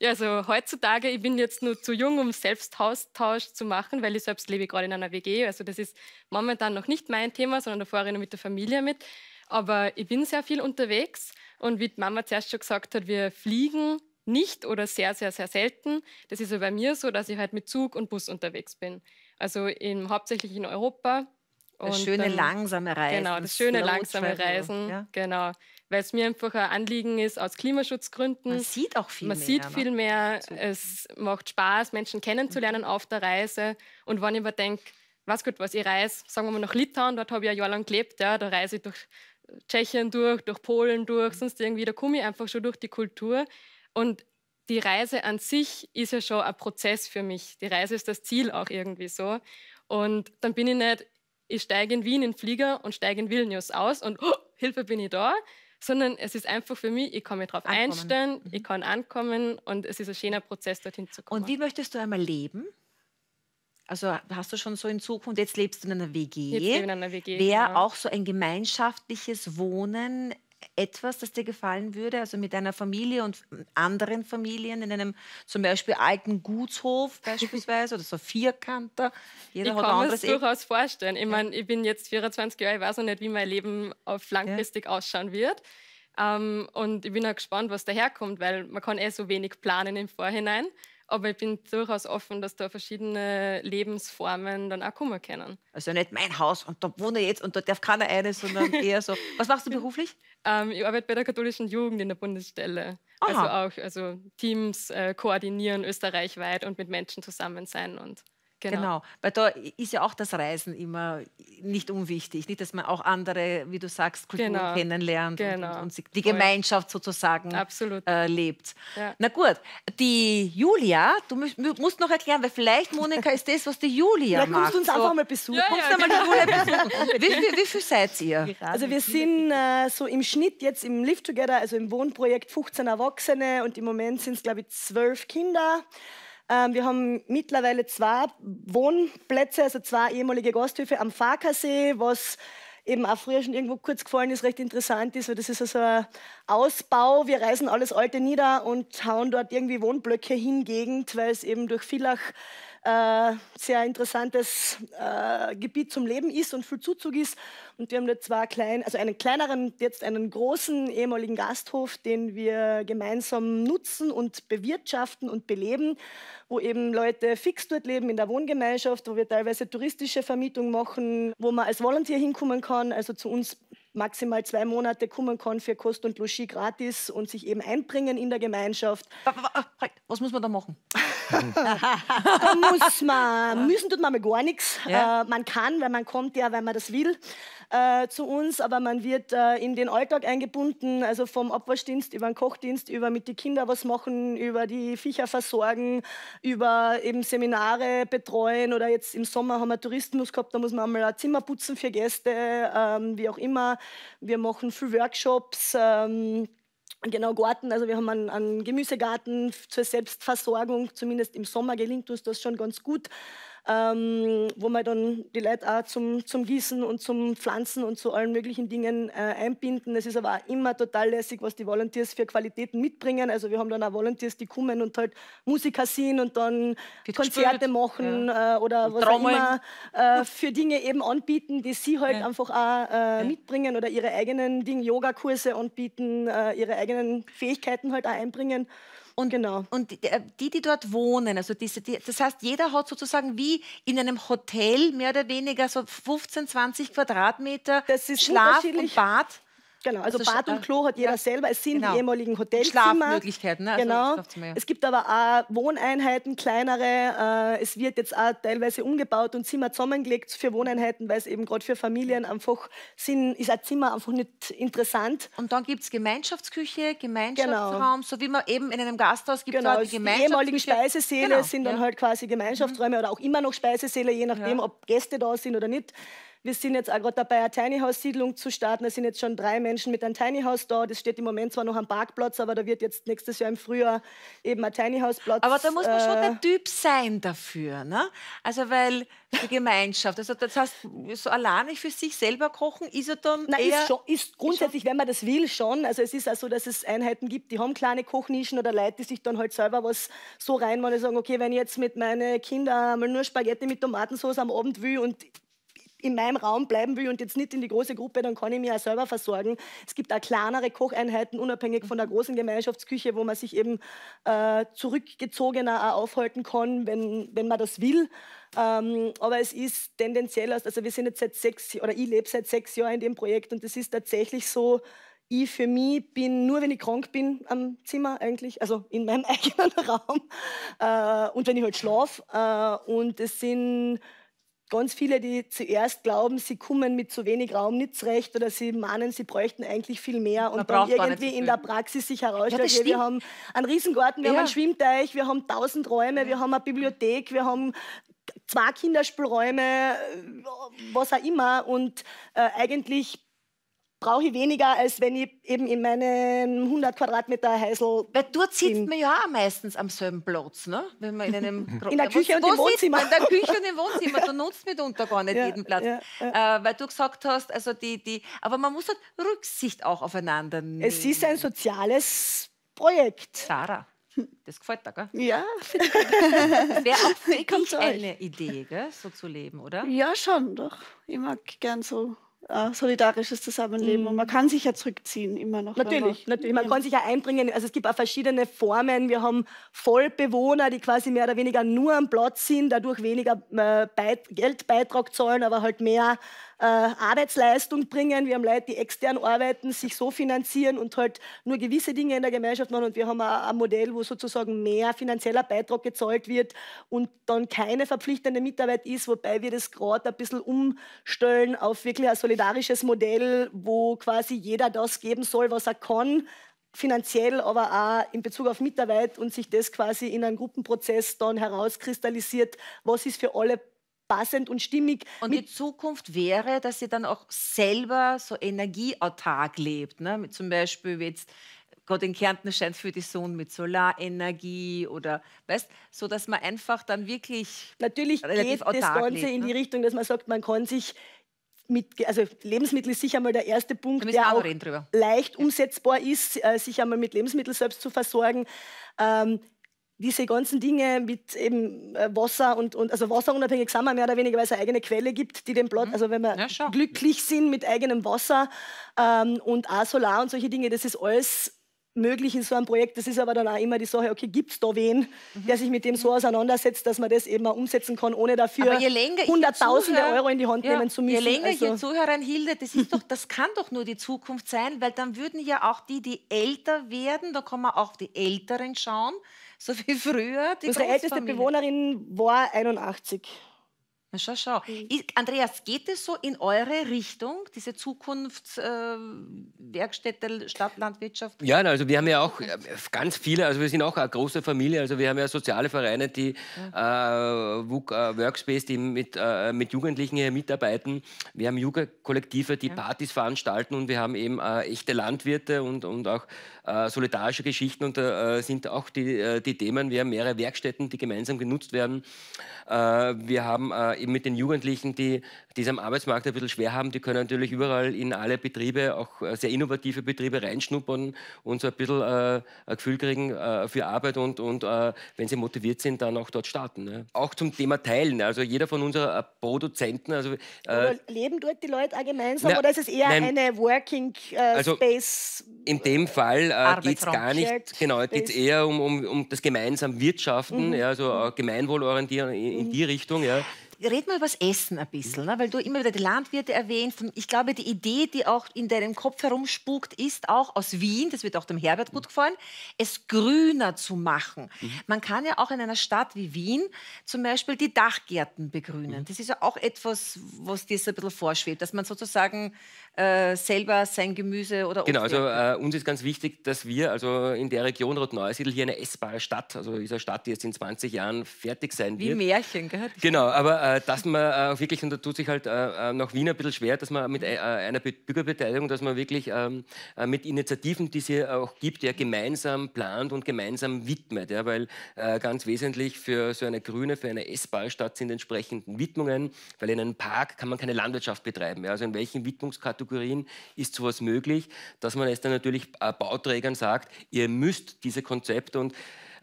ja, also heutzutage, ich bin jetzt nur zu jung, um selbst Haustausch zu machen, weil ich selbst lebe gerade in einer WG. Also das ist momentan noch nicht mein Thema, sondern da fahre ich nur mit der Familie mit. Aber ich bin sehr viel unterwegs und wie die Mama zuerst schon gesagt hat, wir fliegen nicht oder sehr, sehr, sehr selten. Das ist ja bei mir so, dass ich halt mit Zug und Bus unterwegs bin. Also in, hauptsächlich in Europa. Das und schöne dann, langsame Reisen. Genau, das schöne Slow langsame Travel, Reisen. Ja. Genau, weil es mir einfach ein Anliegen ist aus Klimaschutzgründen. Man sieht auch viel man mehr. Man sieht ne? viel mehr. Zug. Es macht Spaß, Menschen kennenzulernen mhm. auf der Reise. Und wenn ich mir denke, was gut was, ich reise, sagen wir mal nach Litauen, dort habe ich ein Jahr lang gelebt, ja, da reise ich durch Tschechien durch, durch Polen durch, sonst irgendwie, da komme ich einfach schon durch die Kultur. Und die Reise an sich ist ja schon ein Prozess für mich. Die Reise ist das Ziel auch irgendwie so. Und dann bin ich nicht, ich steige in Wien in den Flieger und steige in Vilnius aus und oh, Hilfe bin ich da, sondern es ist einfach für mich, ich kann mich darauf einstellen, mhm. ich kann ankommen und es ist ein schöner Prozess, dorthin zu kommen. Und wie möchtest du einmal leben? Also hast du schon so in Zukunft, jetzt lebst du in einer WG. Jetzt lebe in einer WG. Wäre genau. ja. auch so ein gemeinschaftliches Wohnen etwas, das dir gefallen würde, also mit deiner Familie und anderen Familien in einem zum Beispiel alten Gutshof beispielsweise oder so vierkanter? Jeder ich kann mir das e- durchaus e vorstellen. Ich ja. meine, ich bin jetzt 24 Jahre, ich weiß noch nicht, wie mein Leben auf langfristig ja. ausschauen wird. Ähm, und ich bin auch gespannt, was daherkommt, weil man kann eh so wenig planen im Vorhinein. Aber ich bin durchaus offen, dass da verschiedene Lebensformen dann auch kommen können. Also nicht mein Haus und da wohne ich jetzt und da darf keiner eine, sondern eher so. Was machst du beruflich? Ähm, ich arbeite bei der katholischen Jugend in der Bundesstelle. Also Aha. Also auch also Teams äh, koordinieren österreichweit und mit Menschen zusammen sein und Genau. genau. Weil da ist ja auch das Reisen immer nicht unwichtig. Nicht, dass man auch andere, wie du sagst, Kulturen genau. kennenlernt genau. Und, und, die Gemeinschaft sozusagen äh, lebt. Ja. Na gut, die Julia, du musst noch erklären, weil vielleicht, Monika, ist das, was die Julia ja, macht. Kommst du uns so. einfach mal besuchen? Ja, ja, genau. besuchen. Wie, wie, wie, viel seid ihr? Also wir sind äh, so im Schnitt jetzt im Live Together, also im Wohnprojekt 15 Erwachsene und im Moment sind es, glaube ich, zwölf Kinder. Ähm, wir haben mittlerweile zwei Wohnplätze, also zwei ehemalige Gasthöfe am Farkasee, was eben auch früher schon irgendwo kurz gefallen ist, recht interessant ist, weil das ist also ein Ausbau. Wir reißen alles Alte nieder und hauen dort irgendwie Wohnblöcke hingegen, weil es eben durch Villach äh, sehr interessantes äh, Gebiet zum Leben ist und viel Zuzug ist. Und wir haben da zwar klein, also einen kleineren, jetzt einen großen ehemaligen Gasthof, den wir gemeinsam nutzen und bewirtschaften und beleben, wo eben Leute fix dort leben in der Wohngemeinschaft, wo wir teilweise touristische Vermietung machen, wo man als Volunteer hinkommen kann, also zu uns maximal zwei Monate kommen kann für Kost und Logis gratis und sich eben einbringen in der Gemeinschaft. Halt, was muss man da machen? da muss man, müssen tut man mal gar nichts. Ja. Äh, man kann, weil man kommt ja, weil man das will äh, zu uns, aber man wird äh, in den Alltag eingebunden, also vom Abwaschdienst über den Kochdienst, über mit den Kindern was machen, über die Viecher versorgen, über eben Seminare betreuen oder jetzt im Sommer haben wir Tourismus gehabt, da muss man einmal ein Zimmer putzen für Gäste, ähm, wie auch immer. Wir machen viel Workshops. Ähm, Genau, Garten. Also wir haben einen, einen Gemüsegarten zur Selbstversorgung. Zumindest im Sommer gelingt uns das schon ganz gut ähm, wo man dann die Leute auch zum, zum Gießen und zum Pflanzen und zu allen möglichen Dingen äh, einbinden. Es ist aber auch immer total lässig, was die Volunteers für Qualitäten mitbringen. Also wir haben dann auch Volunteers, die kommen und halt Musiker sind und dann Geht Konzerte spürt. machen ja. äh, oder und was Traumeln. auch immer äh, für Dinge eben anbieten, die sie halt ja. einfach auch äh, ja. mitbringen oder ihre eigenen Dinge, Yoga-Kurse anbieten, äh, ihre eigenen Fähigkeiten halt auch einbringen. Und, genau. und äh, die, die dort wohnen, also diese, die, das heißt, jeder hat sozusagen wie in einem Hotel mehr oder weniger so 15, 20 Quadratmeter Schlaf und Bad. Genau, also, also Bad und äh, Klo hat jeder ja. selber. Es sind genau. die ehemaligen Hotelzimmer. Schlafmöglichkeiten, ne? Also genau. Also es gibt aber auch Wohneinheiten, kleinere. Äh, es wird jetzt auch teilweise umgebaut und Zimmer zusammengelegt für Wohneinheiten, weil es eben gerade für Familien einfach sind, ist ein Zimmer einfach nicht interessant. Und dann gibt es Gemeinschaftsküche, genau. Gemeinschaftsraum, genau. so wie man eben in einem Gasthaus gibt genau, es die Gemeinschaftsküche. Also die ehemaligen Speisesäle genau. sind dann ja. halt quasi Gemeinschaftsräume mhm. oder auch immer noch Speisesäle, je nachdem, ja. ob Gäste da sind oder nicht. Wir sind jetzt auch gerade dabei, eine Tiny House-Siedlung zu starten. Es sind jetzt schon drei Menschen mit einem Tiny House da. Das steht im Moment zwar noch am Parkplatz, aber da wird jetzt nächstes Jahr im Frühjahr eben ein Tiny House-Platz. Aber da muss man äh, schon der Typ sein dafür. Ne? Also, weil die Gemeinschaft, also das heißt, so alleinig für sich selber kochen, ist er dann Nein, eher... Ist, schon, ist grundsätzlich, ist wenn man das will, schon. Also, es ist auch so, dass es Einheiten gibt, die haben kleine Kochnischen oder Leute, die sich dann halt selber was so reinmachen und sagen, okay, wenn ich jetzt mit meinen Kindern mal nur Spaghetti mit Tomatensauce am Abend will und in meinem Raum bleiben will und jetzt nicht in die große Gruppe, dann kann ich mich auch selber versorgen. Es gibt auch kleinere Kocheinheiten, unabhängig von der großen Gemeinschaftsküche, wo man sich eben äh, zurückgezogener auch aufhalten kann, wenn, wenn man das will. Ähm, aber es ist tendenziell, also wir sind jetzt seit sechs, oder ich lebe seit sechs Jahren in dem Projekt und es ist tatsächlich so, ich für mich bin nur, wenn ich krank bin, am Zimmer eigentlich, also in meinem eigenen Raum äh, und wenn ich halt schlafe. Äh, und es sind ganz viele, die zuerst glauben, sie kommen mit zu wenig Raum nicht zurecht oder sie meinen, sie bräuchten eigentlich viel mehr und dann irgendwie so in der Praxis sich herausstellen. ja, wir haben einen Riesengarten, wir ja. haben einen Schwimmteich, wir haben tausend Räume, wir haben eine Bibliothek, wir haben zwei Kinderspielräume, äh, was auch immer und äh, eigentlich brauche ich weniger, als wenn ich eben in meinen 100 Quadratmeter Häusl. Weil dort sitzt man ja auch meistens am selben Platz, ne? Wenn man in einem In der Küche und im Wohnzimmer. In der Küche und im Wohnzimmer. Du nutzt mitunter gar nicht ja, jeden Platz. Ja, ja. Äh, weil du gesagt hast, also die, die. Aber man muss halt Rücksicht auch aufeinander nehmen. Es ist ein soziales Projekt. Sarah. Das gefällt dir, gell? Ja. Wäre auch für dich eine Idee, gell? so zu leben, oder? Ja, schon, doch. Ich mag gern so äh, solidarisches Zusammenleben. Mhm. Und man mhm. kann sich ja zurückziehen immer noch. Natürlich, man, natürlich. man kann sich ja einbringen. Also es gibt auch verschiedene Formen. Wir haben Vollbewohner, die quasi mehr oder weniger nur am Platz sind, dadurch weniger äh, Geldbeitrag zahlen, aber halt mehr äh, Arbeitsleistung bringen. Wir haben Leute, die extern arbeiten, sich so finanzieren und halt nur gewisse Dinge in der Gemeinschaft machen. Und wir haben auch ein Modell, wo sozusagen mehr finanzieller Beitrag gezahlt wird und dann keine verpflichtende Mitarbeit ist, wobei wir das gerade ein bisschen umstellen auf wirklich ein solidarisches Modell, wo quasi jeder das geben soll, was er kann, finanziell, aber auch in Bezug auf Mitarbeit und sich das quasi in einem Gruppenprozess dann herauskristallisiert, was ist für alle passend und stimmig. Und die Zukunft wäre, dass ihr dann auch selber so energieautark lebt. Ne? Zum Beispiel jetzt gerade in Kärnten scheint für die Sonne mit Solarenergie oder weißt, so dass man einfach dann wirklich natürlich geht das Ganze lebt, ne? in die ne? Richtung, dass man sagt, man kann sich mit, also Lebensmittel ist sicher mal der erste Punkt, der auch leicht umsetzbar ist, äh, sich einmal mit Lebensmitteln selbst zu versorgen. Ähm, diese ganzen Dinge mit eben äh, Wasser und, und also wasserunabhängig sind wir mehr oder weniger, weil es eine eigene Quelle gibt, die den Plot, mhm. also wenn wir ja, glücklich sind mit eigenem Wasser ähm, und auch Solar und solche Dinge, das ist alles möglich in so einem Projekt. Das ist aber dann auch immer die Sache, okay, gibt es da wen, mhm. der sich mit dem so mhm. auseinandersetzt, dass man das eben auch umsetzen kann, ohne dafür hunderttausende Euro in die Hand ja, nehmen zu müssen. Je länger also, hier zuhören, Hilde, das, ist doch, das kann doch nur die Zukunft sein, weil dann würden ja auch die, die älter werden, da kann man auch die Älteren schauen, so wie früher. Die Unsere älteste Bewohnerin war 81. Schau, schau. Mhm. Andreas, geht es so in eure Richtung, diese Zukunftswerkstätte, äh, Stadtlandwirtschaft? Ja, also wir haben ja auch äh, ganz viele, also wir sind auch eine große Familie, also wir haben ja soziale Vereine, die ja. Äh, äh, Workspace, die mit, äh, mit Jugendlichen hier mitarbeiten. Wir haben Jugendkollektive, die ja. Partys veranstalten und wir haben eben äh, echte Landwirte und, und auch solidarische Geschichten und da sind auch die, die Themen. Wir haben mehrere Werkstätten, die gemeinsam genutzt werden. wir haben äh, mit den Jugendlichen, die, die es am Arbeitsmarkt ein bisschen schwer haben, die können natürlich überall in alle Betriebe, auch äh, sehr innovative Betriebe reinschnuppern und so ein bisschen äh, ein Gefühl kriegen äh, für Arbeit und, und äh, wenn sie motiviert sind, dann auch dort starten. Ne? Auch zum Thema Teilen. Also jeder von unseren äh, Produzenten. Also, äh, leben dort die Leute auch gemeinsam na, oder ist es eher nein, eine Working also Space? In dem Fall äh, geht es gar nicht. Shared genau, geht es eher um, um, um das gemeinsam Wirtschaften, mhm. ja, also gemeinwohlorientieren in, in mhm. die Richtung. Ja red mal über das Essen ein bisschen, ne? weil du immer wieder die Landwirte erwähnst. Und ich glaube, die Idee, die auch in deinem Kopf herumspukt, ist auch aus Wien, das wird auch dem Herbert gut gefallen, es grüner zu machen. Mhm. Man kann ja auch in einer Stadt wie Wien zum Beispiel die Dachgärten begrünen. Mhm. Das ist ja auch etwas, was dir so ein bisschen vorschwebt, dass man sozusagen äh, selber sein Gemüse oder Obst Genau, also äh, uns ist ganz wichtig, dass wir also in der Region rot Rotneusiedl hier eine essbare Stadt, also ist eine Stadt, die jetzt in 20 Jahren fertig sein wird. Wie Märchen, gell? Genau, aber äh, äh, dass man äh, wirklich, und da tut sich halt äh, äh nach Wien ein bisschen schwer, dass man mit äh, äh, einer Bürgerbeteiligung, dass man wirklich ähm, mit Initiativen, die es hier auch gibt, ja gemeinsam plant und gemeinsam widmet. Ja, weil ganz wesentlich für so eine grüne, für eine S-Ballstadt sind entsprechenden Widmungen, weil in einem Park kann man keine Landwirtschaft betreiben. Ja, also in welchen Widmungskategorien ist sowas möglich, dass man es dann natürlich Bauträgern sagt, ihr müsst diese Konzepte und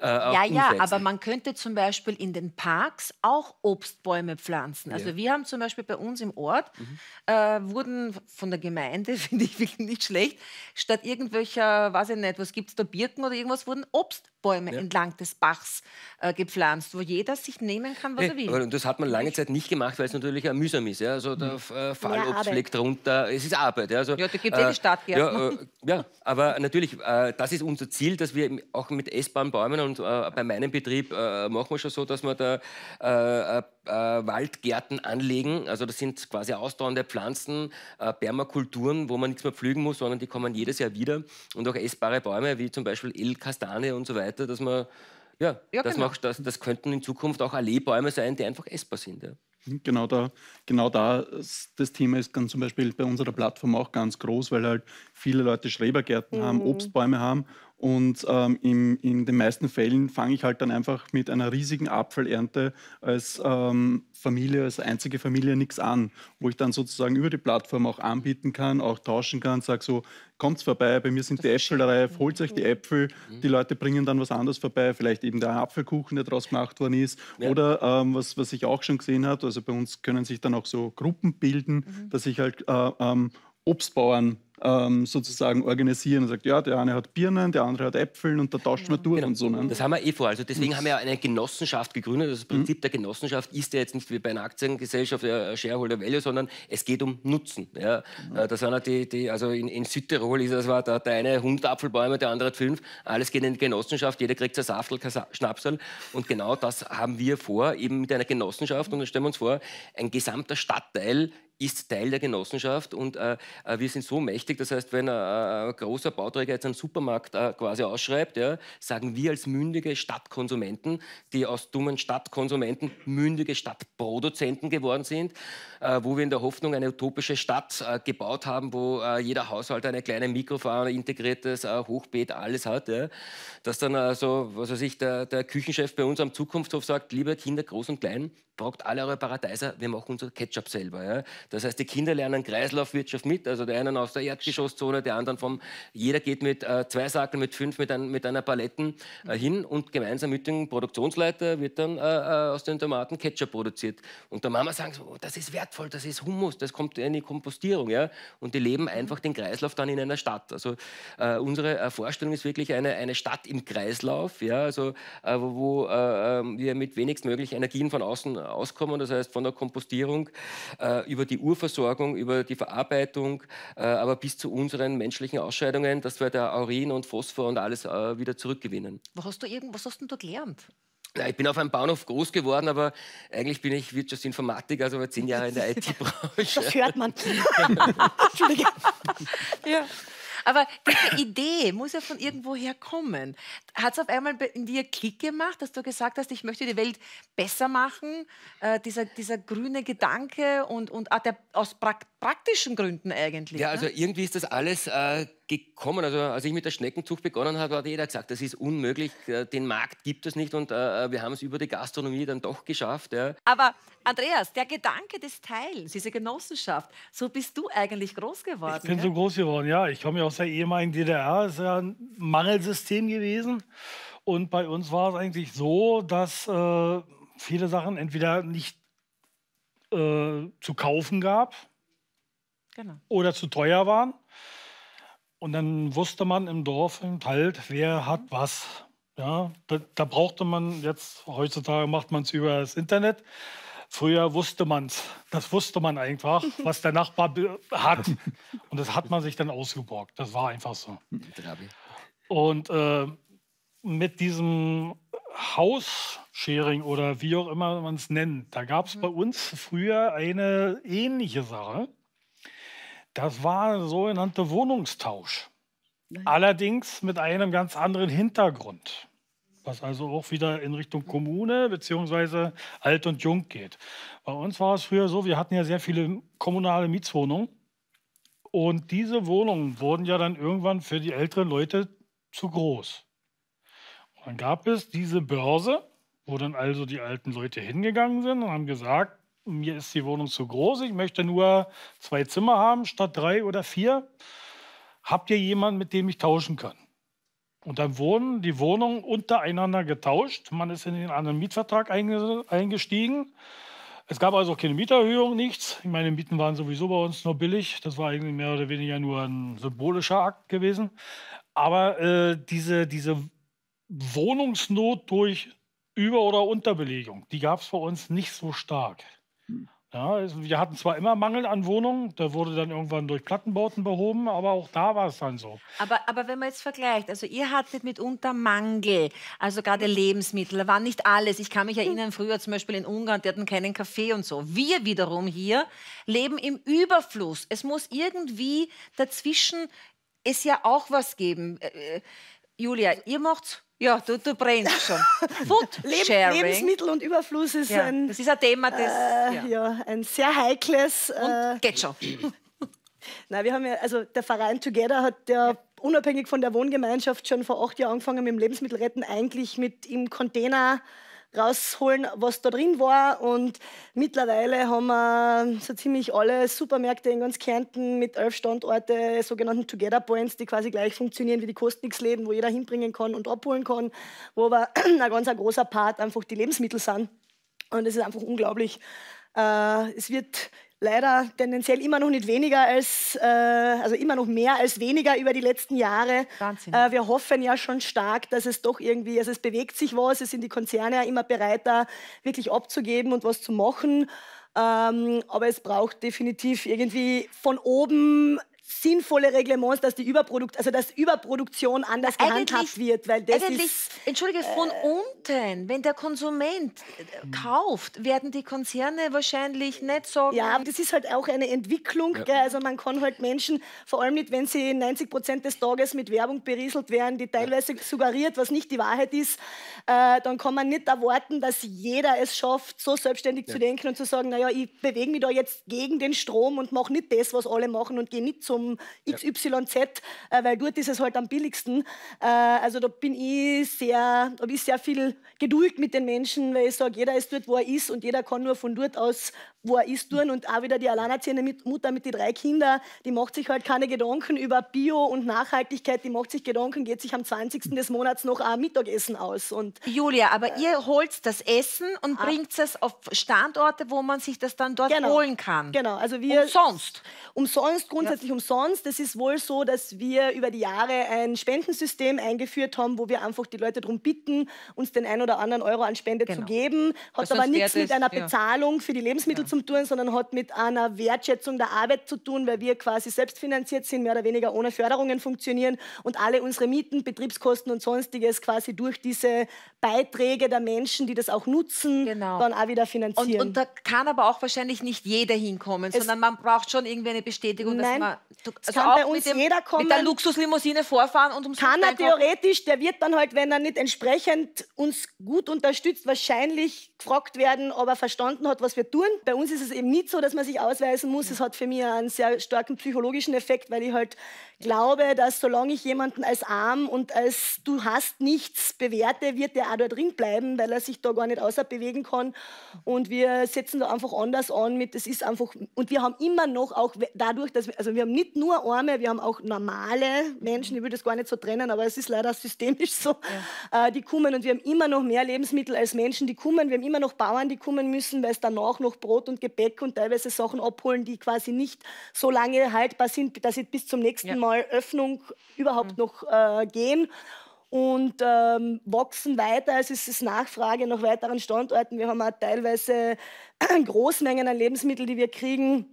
äh, Ja, ja, aber man könnte zum Beispiel in den Parks auch Obstbäume pflanzen. Also ja. wir haben zum Beispiel bei uns im Ort, mhm. äh, wurden von der Gemeinde, finde ich wirklich nicht schlecht, statt irgendwelcher, weiß ich nicht, was gibt es da, Birken oder irgendwas, wurden Obst Bäume ja. entlang des Bachs äh, gepflanzt, wo jeder sich nehmen kann, was ja, er will. Und das hat man lange Zeit nicht gemacht, weil es natürlich ein mühsam ist. Ja? Also der mhm. Äh, Fallobst liegt drunter, es ist Arbeit. Ja, also, ja da gibt es äh, eh die äh, Stadtgärten. Ja, äh, ja, aber natürlich, äh, das ist unser Ziel, dass wir auch mit essbaren Bäumen und äh, bei meinem Betrieb machen wir schon so, dass wir da äh, Waldgärten anlegen. Also das sind quasi ausdauernde Pflanzen, äh, Permakulturen, wo man nichts mehr pflügen muss, sondern die kommen jedes Jahr wieder. Und auch essbare Bäume wie zum Beispiel Elkastane und so weiter, dass man, ja, ja dass genau. man das, das könnten in Zukunft auch Alleebäume sein, die einfach essbar sind. Ja. Mhm, genau da, genau da, das Thema ist ganz zum Beispiel bei unserer Plattform auch ganz groß, weil halt viele Leute Schrebergärten mhm. haben, Obstbäume haben und ähm, im, in den meisten Fällen fange ich halt dann einfach mit einer riesigen Apfelernte als ähm, Familie, als einzige Familie nichts an, wo ich dann sozusagen über die Plattform auch anbieten kann, auch tauschen kann, sage so, kommt vorbei, bei mir sind das die Äpfel reif, holt euch die mhm. Äpfel, mhm. die Leute bringen dann was anderes vorbei, vielleicht eben der Apfelkuchen, der daraus gemacht worden ist. Ja. Oder ähm, was, was ich auch schon gesehen habe, also bei uns können sich dann auch so Gruppen bilden, mhm. dass ich halt äh, ähm, Obstbauern ähm, sozusagen organisieren und sagt, ja, der eine hat Birnen, der andere hat Äpfeln und da tauscht man durch genau. und so. Ne? Das haben wir eh vor. Also deswegen haben wir ja eine Genossenschaft gegründet. Also das mhm. Prinzip mhm. der Genossenschaft ist ja jetzt nicht wie bei einer Aktiengesellschaft ja, äh, Shareholder Value, sondern es geht um Nutzen. Ja. Mhm. Äh, das waren ja die, die also in, in, Südtirol ist das war da, der eine 100 Apfelbäume, der andere hat fünf. Alles geht in die Genossenschaft, jeder kriegt sein Saftel, Schnapsel. Und genau das haben wir vor, eben mit einer Genossenschaft. Und dann stellen wir uns vor, ein gesamter Stadtteil ist Teil der Genossenschaft und äh, äh, wir sind so mächtig. Das heißt, wenn ein, äh, äh, ein großer Bauträger jetzt einen Supermarkt äh, quasi ausschreibt, ja, sagen wir als mündige Stadtkonsumenten, die aus dummen Stadtkonsumenten mündige Stadtproduzenten geworden sind, äh, wo wir in der Hoffnung eine utopische Stadt gebaut haben, wo jeder Haushalt eine kleine Mikrofahne integriertes Hochbeet, alles hat. Ja, dass dann also, was weiß ich, der, der Küchenchef bei uns am Zukunftshof sagt, liebe Kinder, groß und klein, braucht alle eure Paradeiser, wir machen unser Ketchup selber. Ja? Das heißt, die Kinder lernen Kreislaufwirtschaft mit, also der einen aus der Erdgeschosszone, der anderen vom, jeder geht mit äh, zwei Sackeln, mit fünf, mit, ein, mit einer Paletten äh, hin und gemeinsam mit dem Produktionsleiter wird dann äh, äh aus den Tomaten Ketchup produziert. Und der Mama sagt, so, oh, das ist wertvoll, das ist Hummus, das kommt in die Kompostierung. Ja? Und die leben einfach den Kreislauf dann in einer Stadt. Also äh, unsere äh, Vorstellung ist wirklich eine, eine Stadt im Kreislauf, ja? also, wo, wo ähm, wir mit wenigstmöglich Energien von außen auskommen. Das heißt, von der Kompostierung äh, über die Urversorgung, über die Verarbeitung, äh, aber bis zu unseren menschlichen Ausscheidungen, dass wir da Urin und Phosphor und alles äh, wieder zurückgewinnen. Was hast du, irgend, was hast du dort gelernt? Ich bin auf einem Bahnhof groß geworden, aber eigentlich bin ich Wirtschaftsinformatik, also war zehn Jahre in der IT-Branche. Das hört man. Entschuldige. ja. Aber diese Idee muss ja von irgendwoher kommen. Hat es auf einmal in dir Klick gemacht, dass du gesagt hast, ich möchte die Welt besser machen? Äh, dieser, dieser grüne Gedanke und, und der, aus pra praktischen Gründen eigentlich. Ja, also ne? also irgendwie ist das alles. Äh gekommen? Also als ich mit der Schneckenzucht begonnen habe, hat jeder gesagt, das ist unmöglich, äh, den Markt gibt es nicht und äh, äh, wir haben es über die Gastronomie dann doch geschafft. Ja. Aber Andreas, der Gedanke des Teilens, diese Genossenschaft, so bist du eigentlich groß geworden. Ich bin ja? Ne? so groß geworden, ja. Ich komme ja aus der ehemaligen DDR, es ist ja ein Mangelsystem gewesen und bei uns war es eigentlich so, dass äh, viele Sachen entweder nicht äh, zu kaufen gab, Genau. oder zu teuer waren und dann wusste man im Dorf halt, halt, wer hat was. Ja, da, da brauchte man jetzt, heutzutage macht man es über das Internet. Früher wusste man es. Das wusste man einfach, mhm. was der Nachbar hat. Und das hat man sich dann ausgeborgt. Das war einfach so. Und äh, mit diesem House-Sharing oder wie auch immer man es nennt, da gab es bei mhm. uns früher eine ähnliche Sache. Das war sogenannte Wohnungstausch. Nein. Allerdings mit einem ganz anderen Hintergrund, was also auch wieder in Richtung Kommune bzw. Alt und Jung geht. Bei uns war es früher so, wir hatten ja sehr viele kommunale Mietswohnungen und diese Wohnungen wurden ja dann irgendwann für die älteren Leute zu groß. Und dann gab es diese Börse, wo dann also die alten Leute hingegangen sind und haben gesagt, mir ist die Wohnung zu groß, ich möchte nur zwei Zimmer haben statt drei oder vier. Habt ihr jemanden, mit dem ich tauschen kann? Und dann wurden die Wohnungen untereinander getauscht. Man ist in den anderen Mietvertrag eingestiegen. Es gab also keine Mieterhöhung, nichts. Ich meine, Mieten waren sowieso bei uns nur billig. Das war eigentlich mehr oder weniger nur ein symbolischer Akt gewesen. Aber äh, diese, diese Wohnungsnot durch Über- oder Unterbelegung, die gab es bei uns nicht so stark. Ja, also wir hatten zwar immer Mangel an Wohnungen, der wurde dann irgendwann durch Plattenbauten behoben, aber auch da war es dann so. Aber, aber wenn man jetzt vergleicht, also ihr hattet mitunter Mangel, also gerade Lebensmittel, war nicht alles. Ich kann mich erinnern, früher zum Beispiel in Ungarn, die hatten keinen Kaffee und so. Wir wiederum hier leben im Überfluss. Es muss irgendwie dazwischen es ja auch was geben. Äh, äh, Julia, ihr macht ja, du, du brennst schon. Food Sharing. Lebensmittel und Überfluss ist ja, ein... Das ist ein Thema, das... Äh, ja. ja. ein sehr heikles... Äh, geht schon. Nein, wir haben ja, also der Verein Together hat ja unabhängig von der Wohngemeinschaft schon vor acht Jahren angefangen mit dem Lebensmittelretten, eigentlich mit im Container rausholen, was da drin war. Und mittlerweile haben wir so ziemlich alle Supermärkte in ganz Kärnten mit elf Standorte, sogenannten Together Points, die quasi gleich funktionieren wie die Kostnix-Läden, wo jeder hinbringen kann und abholen kann, wo aber ein ganz ein großer Part einfach die Lebensmittel sind. Und es ist einfach unglaublich. Äh, es wird leider tendenziell immer noch nicht weniger als, äh, also immer noch mehr als weniger über die letzten Jahre. Wahnsinn. Äh, wir hoffen ja schon stark, dass es doch irgendwie, also es bewegt sich was, es sind die Konzerne ja immer bereiter, wirklich abzugeben und was zu machen. Ähm, aber es braucht definitiv irgendwie von oben sinnvolle Reglements, dass die Überprodukt also dass Überproduktion anders Na, gehandhabt wird, weil das eigentlich, ist entschuldige äh, von äh, unten, wenn der Konsument äh, kauft, werden die Konzerne wahrscheinlich nicht so Ja, das ist halt auch eine Entwicklung, ja. also man kann halt Menschen vor allem nicht, wenn sie 90 Prozent des Tages mit Werbung berieselt werden, die teilweise suggeriert, was nicht die Wahrheit ist, äh, dann kann man nicht erwarten, dass jeder es schafft, so selbstständig ja. zu denken und zu sagen, naja, ich bewege mich da jetzt gegen den Strom und mache nicht das, was alle machen und gehe nicht zum zum XYZ, äh, weil dort ist es halt am billigsten. Äh, also da bin ich sehr, habe ich sehr viel Geduld mit den Menschen, weil ich sage, jeder ist dort, wo er ist und jeder kann nur von dort aus wo er ist tun und auch wieder die alleinerziehende Mutter mit den drei Kindern, die macht sich halt keine Gedanken über Bio und Nachhaltigkeit, die macht sich Gedanken, geht sich am 20. des Monats noch ein Mittagessen aus. Und Julia, aber äh, ihr holt das Essen und ah. bringt es auf Standorte, wo man sich das dann dort genau, holen kann. Genau, also wir... Umsonst? Umsonst, grundsätzlich ja. umsonst. Es ist wohl so, dass wir über die Jahre ein Spendensystem eingeführt haben, wo wir einfach die Leute darum bitten, uns den ein oder anderen Euro an Spende genau. zu geben. Hat das aber nichts mit einer Bezahlung für die Lebensmittel ja zum Tun, sondern hat mit einer Wertschätzung der Arbeit zu tun, weil wir quasi selbstfinanziert sind, mehr oder weniger ohne Förderungen funktionieren und alle unsere Mieten, Betriebskosten und sonstiges quasi durch diese Beiträge der Menschen, die das auch nutzen, genau. dann auch wieder finanzieren. Und, und, da kann aber auch wahrscheinlich nicht jeder hinkommen, es sondern man braucht schon irgendwie eine Bestätigung, nein, dass man du, also kann bei uns dem, jeder kommen. Mit der Luxuslimousine vorfahren und ums Kann er theoretisch, der wird dann halt, wenn er nicht entsprechend uns gut unterstützt, wahrscheinlich gefragt werden, ob er verstanden hat, was wir tun. Bei uns uns ist es eben nicht so, dass man sich ausweisen muss. Es hat für mich einen sehr starken psychologischen Effekt, weil ich halt glaube, dass solange ich jemanden als arm und als du hast nichts bewerte, wird der auch da drin bleiben, weil er sich da gar nicht bewegen kann. Und wir setzen da einfach anders an mit, das ist einfach, und wir haben immer noch auch dadurch, dass wir, also wir haben nicht nur Arme, wir haben auch normale Menschen, ich würde das gar nicht so trennen, aber es ist leider systemisch so, ja. Äh, die kommen und wir haben immer noch mehr Lebensmittel als Menschen, die kommen, wir haben immer noch Bauern, die kommen müssen, weil es danach noch Brot und und Gepäck und teilweise Sachen abholen, die quasi nicht so lange haltbar sind, dass sie bis zum nächsten ja. Mal Öffnung überhaupt mhm. noch äh, gehen und ähm, wachsen weiter. Also es ist Nachfrage nach weiteren Standorten. Wir haben auch teilweise Großmengen an Lebensmitteln, die wir kriegen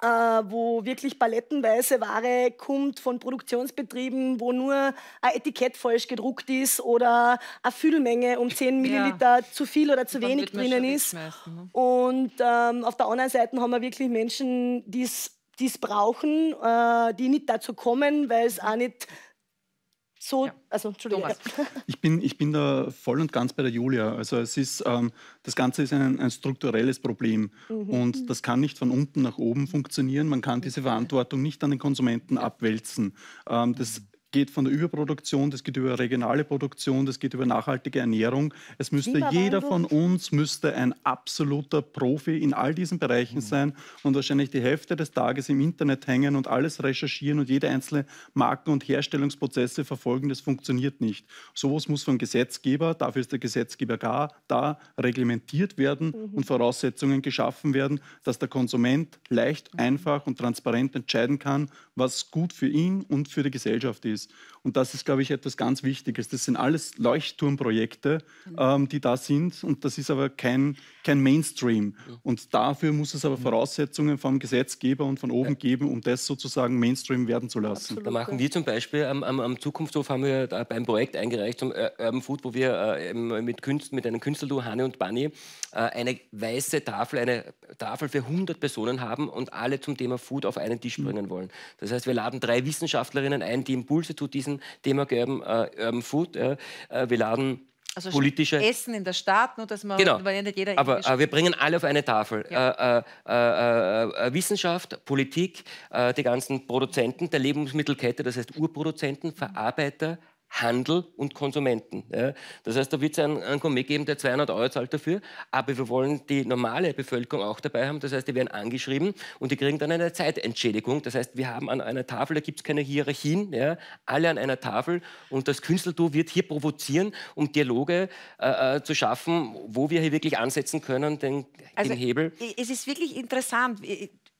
äh, wo wirklich palettenweise Ware kommt von Produktionsbetrieben, wo nur ein Etikett falsch gedruckt ist oder eine Füllmenge um 10 Milliliter ja. zu viel oder zu wenig drinnen ist. Ne? Und ähm, auf der anderen Seite haben wir wirklich Menschen, die es brauchen, äh, die nicht dazu kommen, weil es auch nicht so, ja. also Entschuldigung. Ich bin, ich bin da voll und ganz bei der Julia. Also es ist, ähm, das Ganze ist ein, ein strukturelles Problem mhm. und das kann nicht von unten nach oben funktionieren. Man kann diese Verantwortung nicht an den Konsumenten abwälzen. Ähm, das mhm geht von der Überproduktion, das geht über regionale Produktion, das geht über nachhaltige Ernährung. Es müsste jeder von uns müsste ein absoluter Profi in all diesen Bereichen mhm. sein und wahrscheinlich die Hälfte des Tages im Internet hängen und alles recherchieren und jede einzelne Marken- und Herstellungsprozesse verfolgen. Das funktioniert nicht. Sowas muss vom Gesetzgeber, dafür ist der Gesetzgeber gar, da reglementiert werden mhm. und Voraussetzungen geschaffen werden, dass der Konsument leicht, mhm. einfach und transparent entscheiden kann, was gut für ihn und für die Gesellschaft ist ist. Und das ist, glaube ich, etwas ganz Wichtiges. Das sind alles Leuchtturmprojekte, mhm. ähm, die da sind. Und das ist aber kein, kein Mainstream. Und dafür muss es aber mhm. Voraussetzungen vom Gesetzgeber und von oben geben, um das sozusagen Mainstream werden zu lassen. Absolut. Da machen wir zum Beispiel am, am, am Zukunftshof haben wir da ein Projekt eingereicht zum äh, Urban Food, wo wir äh, mit, Künst, mit einem Künstlerduo Hanne und Bunny äh, eine weiße Tafel, eine Tafel für 100 Personen haben und alle zum Thema Food auf einen Tisch mhm. bringen wollen. Das heißt, wir laden drei Wissenschaftlerinnen ein, die Impulse zu tun, Thema Urban, äh, Urban Food. Äh, wir laden also politische Essen in der Stadt, nur dass man genau. nicht jeder Aber äh, wir bringen alle auf eine Tafel. Ja. Äh, äh, äh, äh, äh Wissenschaft, Politik, die ganzen Produzenten der Lebensmittelkette, das heißt Urproduzenten, Verarbeiter, Handel und Konsumenten. Ja. Das heißt, da wird es einen, einen Gourmet geben, der 200 Euro zahlt dafür, aber wir wollen die normale Bevölkerung auch dabei haben. Das heißt, die werden angeschrieben und die kriegen dann eine Zeitentschädigung. Das heißt, wir haben an einer Tafel, da gibt es keine Hierarchien, ja, alle an einer Tafel und das Künstlertum wird hier provozieren, um Dialoge äh, äh, zu schaffen, wo wir hier wirklich ansetzen können, den, also, den Hebel. Es ist wirklich interessant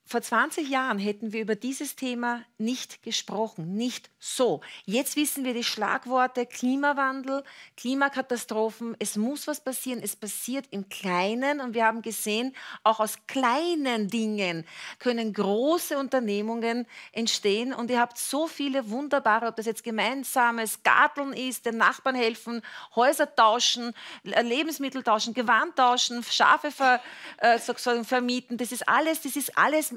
vor 20 Jahren hätten wir über dieses Thema nicht gesprochen, nicht so. Jetzt wissen wir die Schlagworte Klimawandel, Klimakatastrophen. Es muss was passieren. Es passiert im Kleinen. Und wir haben gesehen, auch aus kleinen Dingen können große Unternehmungen entstehen. Und ihr habt so viele wunderbare, ob das jetzt gemeinsames Garteln ist, den Nachbarn helfen, Häuser tauschen, äh, Lebensmittel tauschen, Gewand tauschen, Schafe ver, äh, vermieten. Das ist alles, das ist alles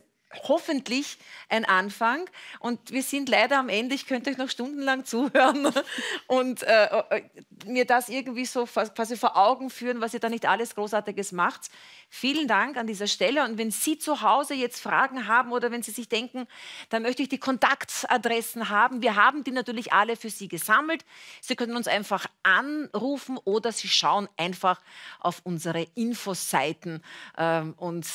hoffentlich ein Anfang. Und wir sind leider am Ende. Ich könnte euch noch stundenlang zuhören und äh, äh, mir das irgendwie so quasi vor Augen führen, was ihr da nicht alles Großartiges macht. Vielen Dank an dieser Stelle. Und wenn Sie zu Hause jetzt Fragen haben oder wenn Sie sich denken, dann möchte ich die Kontaktadressen haben. Wir haben die natürlich alle für Sie gesammelt. Sie können uns einfach anrufen oder Sie schauen einfach auf unsere Infoseiten ähm, und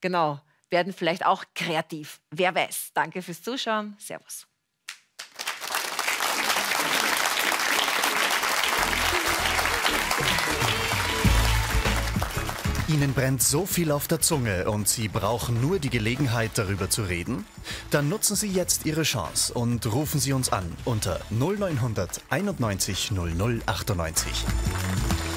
genau werden vielleicht auch kreativ. Wer weiß. Danke fürs Zuschauen. Servus. Ihnen brennt so viel auf der Zunge und Sie brauchen nur die Gelegenheit, darüber zu reden? Dann nutzen Sie jetzt Ihre Chance und rufen Sie uns an unter 0900 91 00 98.